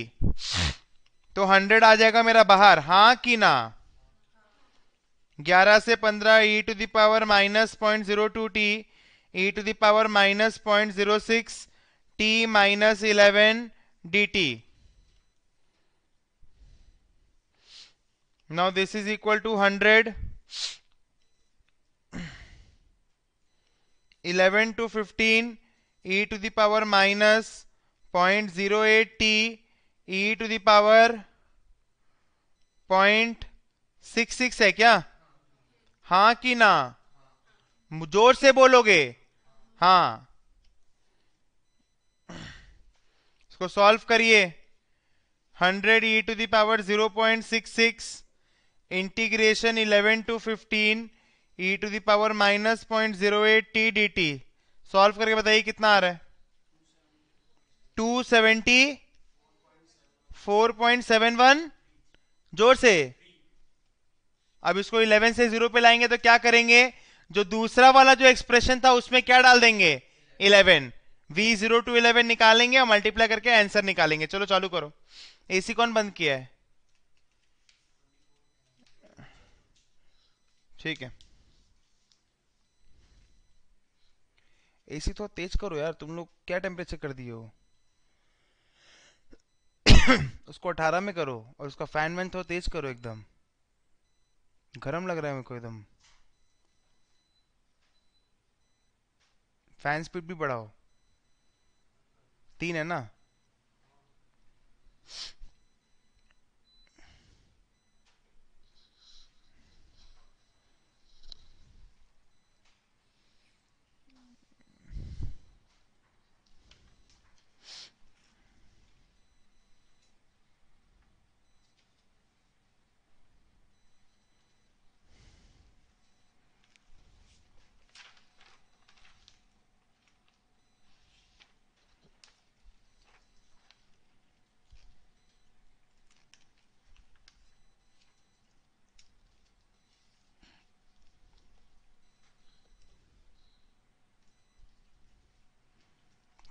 तो हंड्रेड आ जाएगा मेरा बाहर हाँ कि ना ग्यारह से पंद्रह e to power minus point zero to t e to the power minus point zero six t minus eleven d t now this is equal to 100 11 to 15 e to the power minus 0.08 t e to the power 0.66 है क्या हाँ कि ना जोर से बोलोगे हाँ इसको सॉल्व करिए 100 e to the power 0.66 integration 11 to 15 e to the power minus point zero eight t d t solve करके बताइए कितना आ रहा है two seventy four point seven one जोर से अब इसको इलेवन से जीरो पे लाएंगे तो क्या करेंगे जो दूसरा वाला जो एक्सप्रेशन था उसमें क्या डाल देंगे eleven v zero to eleven निकालेंगे और मल्टीप्लाई करके आंसर निकालेंगे चलो चालू करो एसी कौन बंद किया है ठीक है एसी थोड़ा तेज करो यार तुम लोग क्या टेम्परेचर कर दिए हो उसको अठारह में करो और उसका फैन वैन थोड़ा तेज करो एकदम गर्म लग रहा है मेरे को एकदम फैन स्पीड भी बढ़ाओ तीन है ना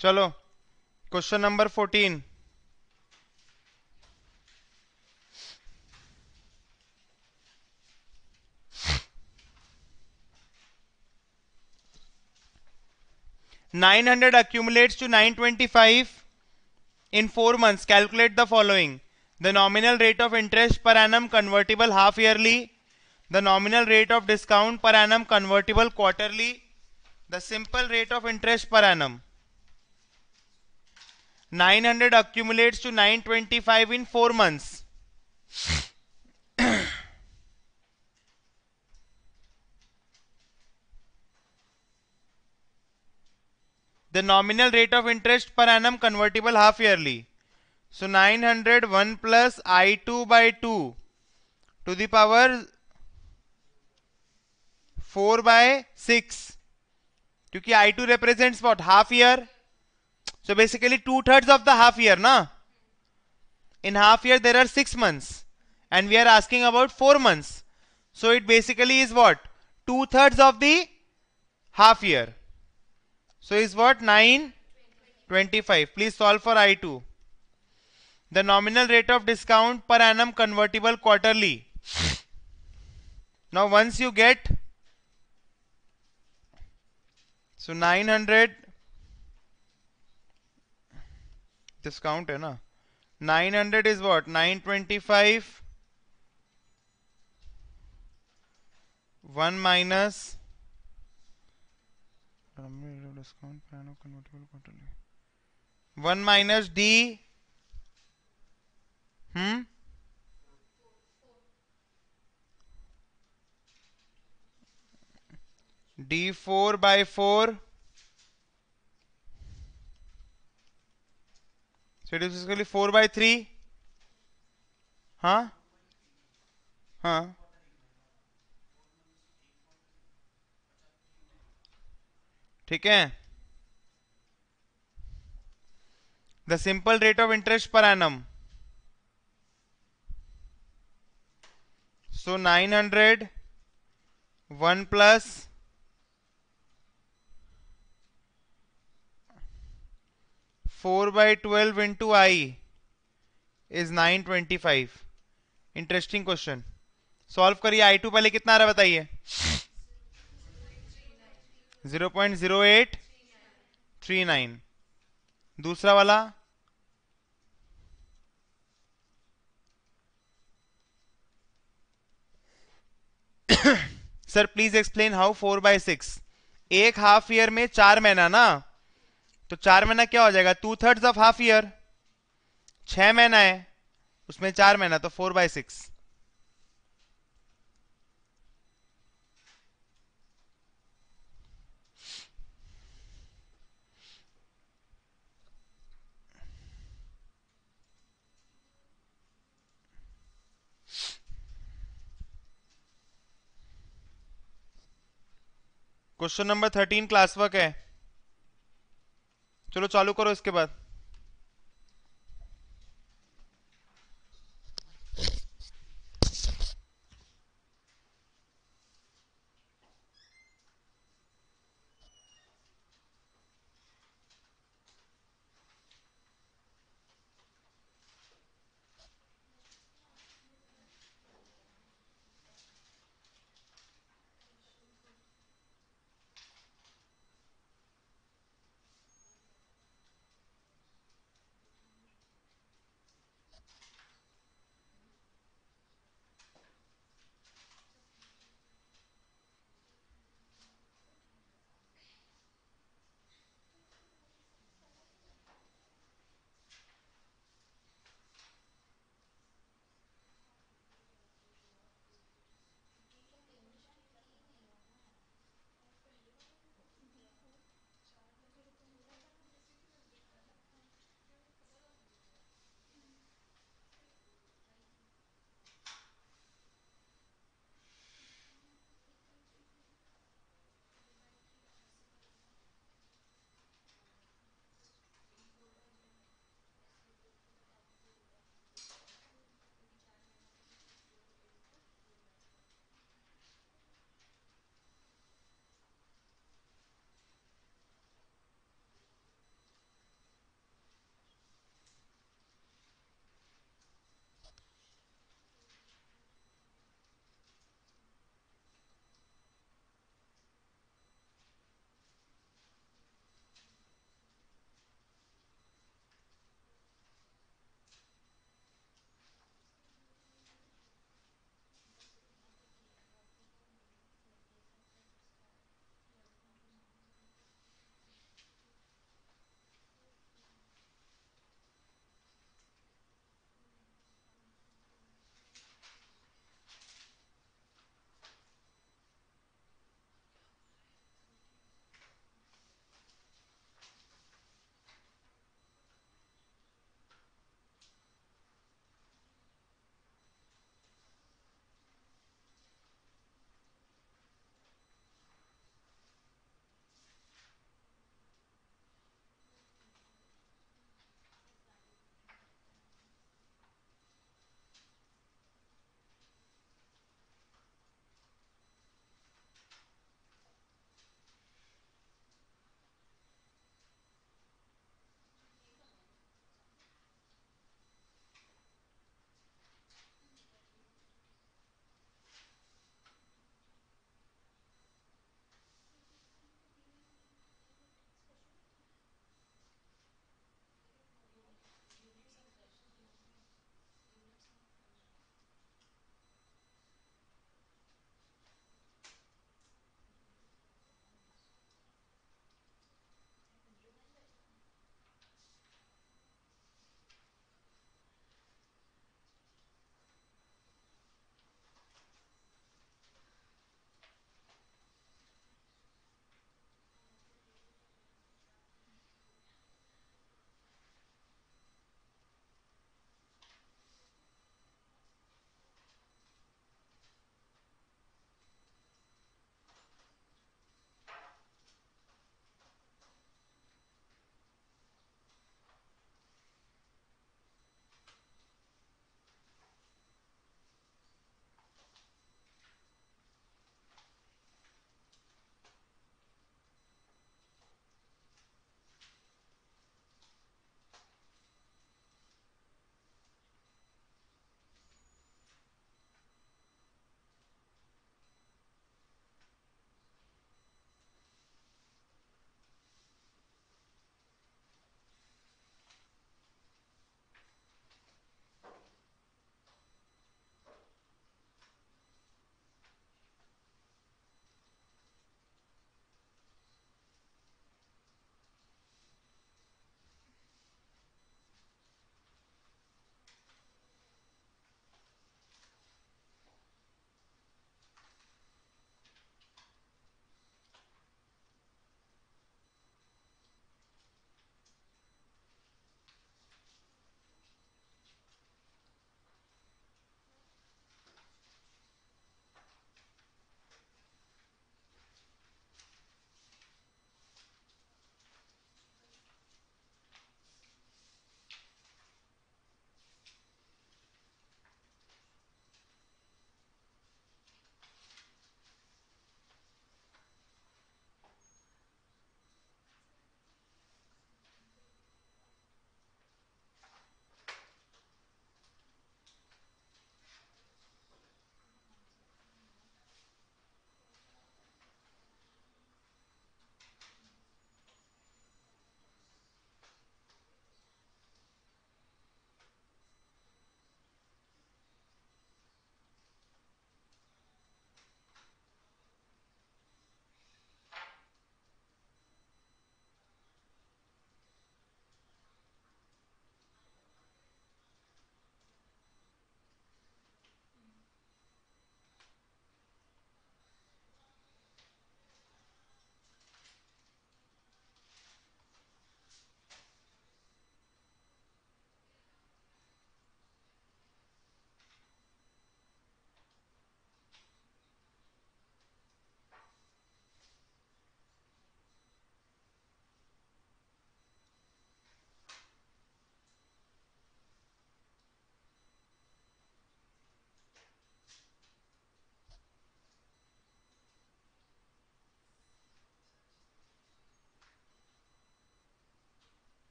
चलो question number fourteen nine hundred accumulate to nine twenty five in four months calculate the following the nominal rate of interest per annum convertible half yearly the nominal rate of discount per annum convertible quarterly the simple rate of interest per annum 900 accumulates to 925 in 4 months. *coughs* the nominal rate of interest per annum convertible half yearly. So 900 1 plus I2 by 2 to the power 4 by 6. क्योंकि I2 represents what? Half year. So basically two thirds of the half year, na? In half year there are six months and we are asking about four months. So it basically is what? Two thirds of the half year. So is what? 9 25. Please solve for I2. The nominal rate of discount per annum convertible quarterly. Now once you get so 900 discount है ना 900 hundred is what 925 one minus discount plan of convertible one minus d hmm d four by four so it is basically 4 by 3 huh huh ठीक है the simple rate of interest per annum so 900 1 plus 4 by 12 into i is five interesting question solve करिए i two पहले कितना आ रहा बताइए zero zero point eight three nine दूसरा वाला sir please explain how four by six एक half year में चार महीना ना तो चार महीना क्या हो जाएगा two thirds of half year छह महीना है उसमें चार महीना तो four by six question number thirteen class work है चलो चालू करो इसके बाद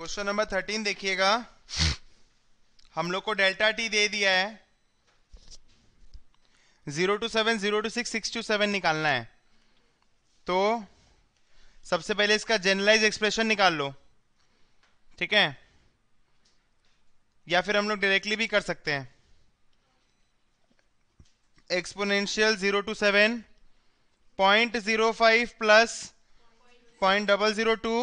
क्वेश्चन नंबर थर्टीन देखिएगा हम लोग को डेल्टा टी दे दिया है zero to seven zero to six six to seven निकालना है तो सबसे पहले इसका जनरलाइज एक्सप्रेशन निकाल लो ठीक है या फिर हम लोग डायरेक्टली भी कर सकते हैं exponential zero to seven point zero five plus point double zero to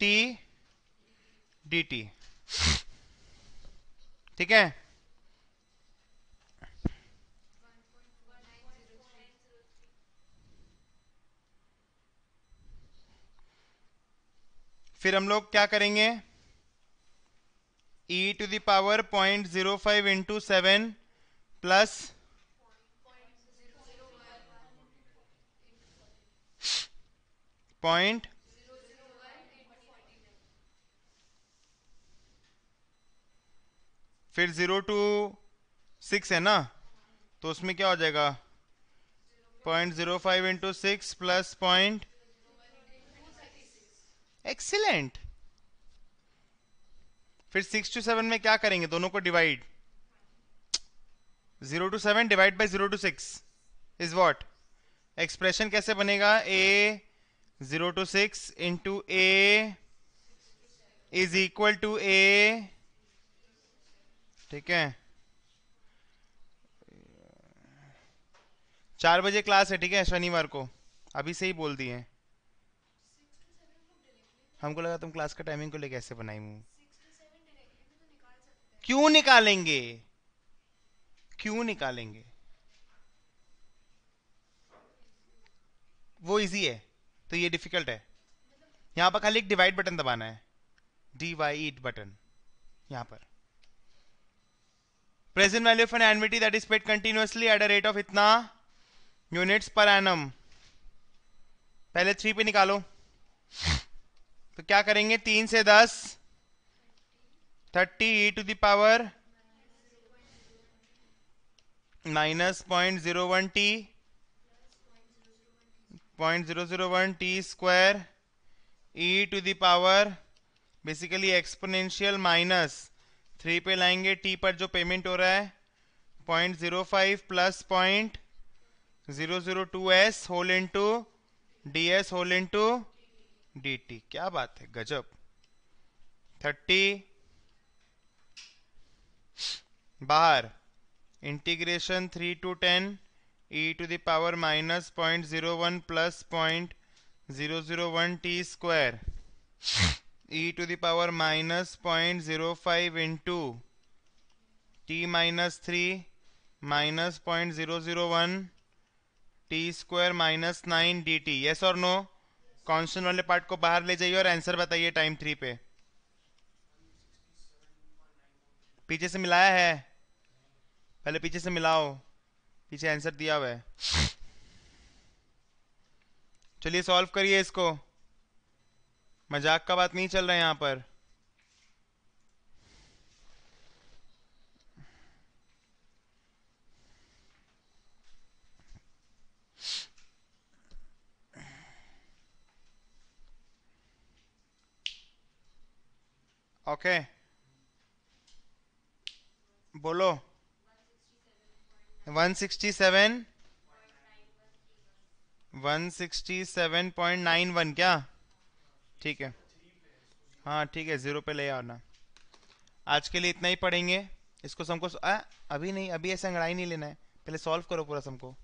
t d t ठीक है फिर हम लोग क्या करेंगे e to the power point zero five into seven plus point फिर ज़ीरो टू सिक्स है ना तो उसमें क्या हो जाएगा point zero five into six plus point excellent फिर सिक्स टू सेवन में क्या करेंगे दोनों को divide zero to seven divide by zero to six is what expression कैसे बनेगा a zero to six into a is equal to a ठीक है चार बजे क्लास है ठीक है शनिवार को अभी से ही बोल दिए हमको लगा तुम क्लास का टाइमिंग को लेके ऐसे बनाई हूँ क्यों निकालेंगे क्यों निकालेंगे वो इजी है तो ये डिफिकल्ट है यहां पर खाली एक डिवाइड बटन दबाना है डी वाई बटन यहां पर present value of an annuity that is paid continuously at a rate of इतना यूनिट्स पर एनम पहले थ्री पे निकालो तो क्या करेंगे तीन से दस thirty e to the power minus point zero one t point zero zero one t square e to the power basically exponential minus three पे लाएंगे टी पर जो पेमेंट हो रहा है point zero five plus point zero zero two s whole into d s whole into d t क्या बात है गजब थर्टी बाहर integration three to ten e to the power minus point zero one plus point zero zero one t square e to the power minus 0.05 into t minus 3 minus 0.001 t square minus 9 dt yes or no constant वाले part को बाहर ले जाइए और answer बताइए time three पे पीछे से मिलाया है पहले पीछे से मिलाओ पीछे आंसर दिया हुआ है चलिए सॉल्व करिए इसको मजाक का बात नहीं चल रहा है यहां पर ओके बोलो 167 167.91 क्या ठीक है हाँ ठीक है ज़ीरो पे ले आना आज के लिए इतना ही पढ़ेंगे इसको सबको अभी नहीं अभी ऐसे अंगड़ाई नहीं लेना है पहले सॉल्व करो पूरा सबको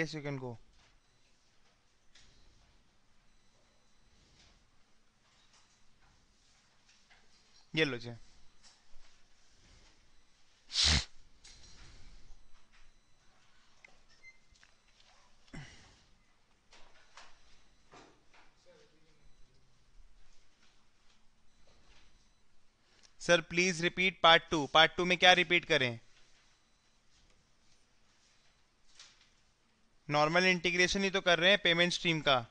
Yes, you can go. Yellow છે sir please repeat part two part two में क्या रिपीट करें नॉर्मल इंटीग्रेशन ही तो कर रहे हैं पेमेंट स्ट्रीम का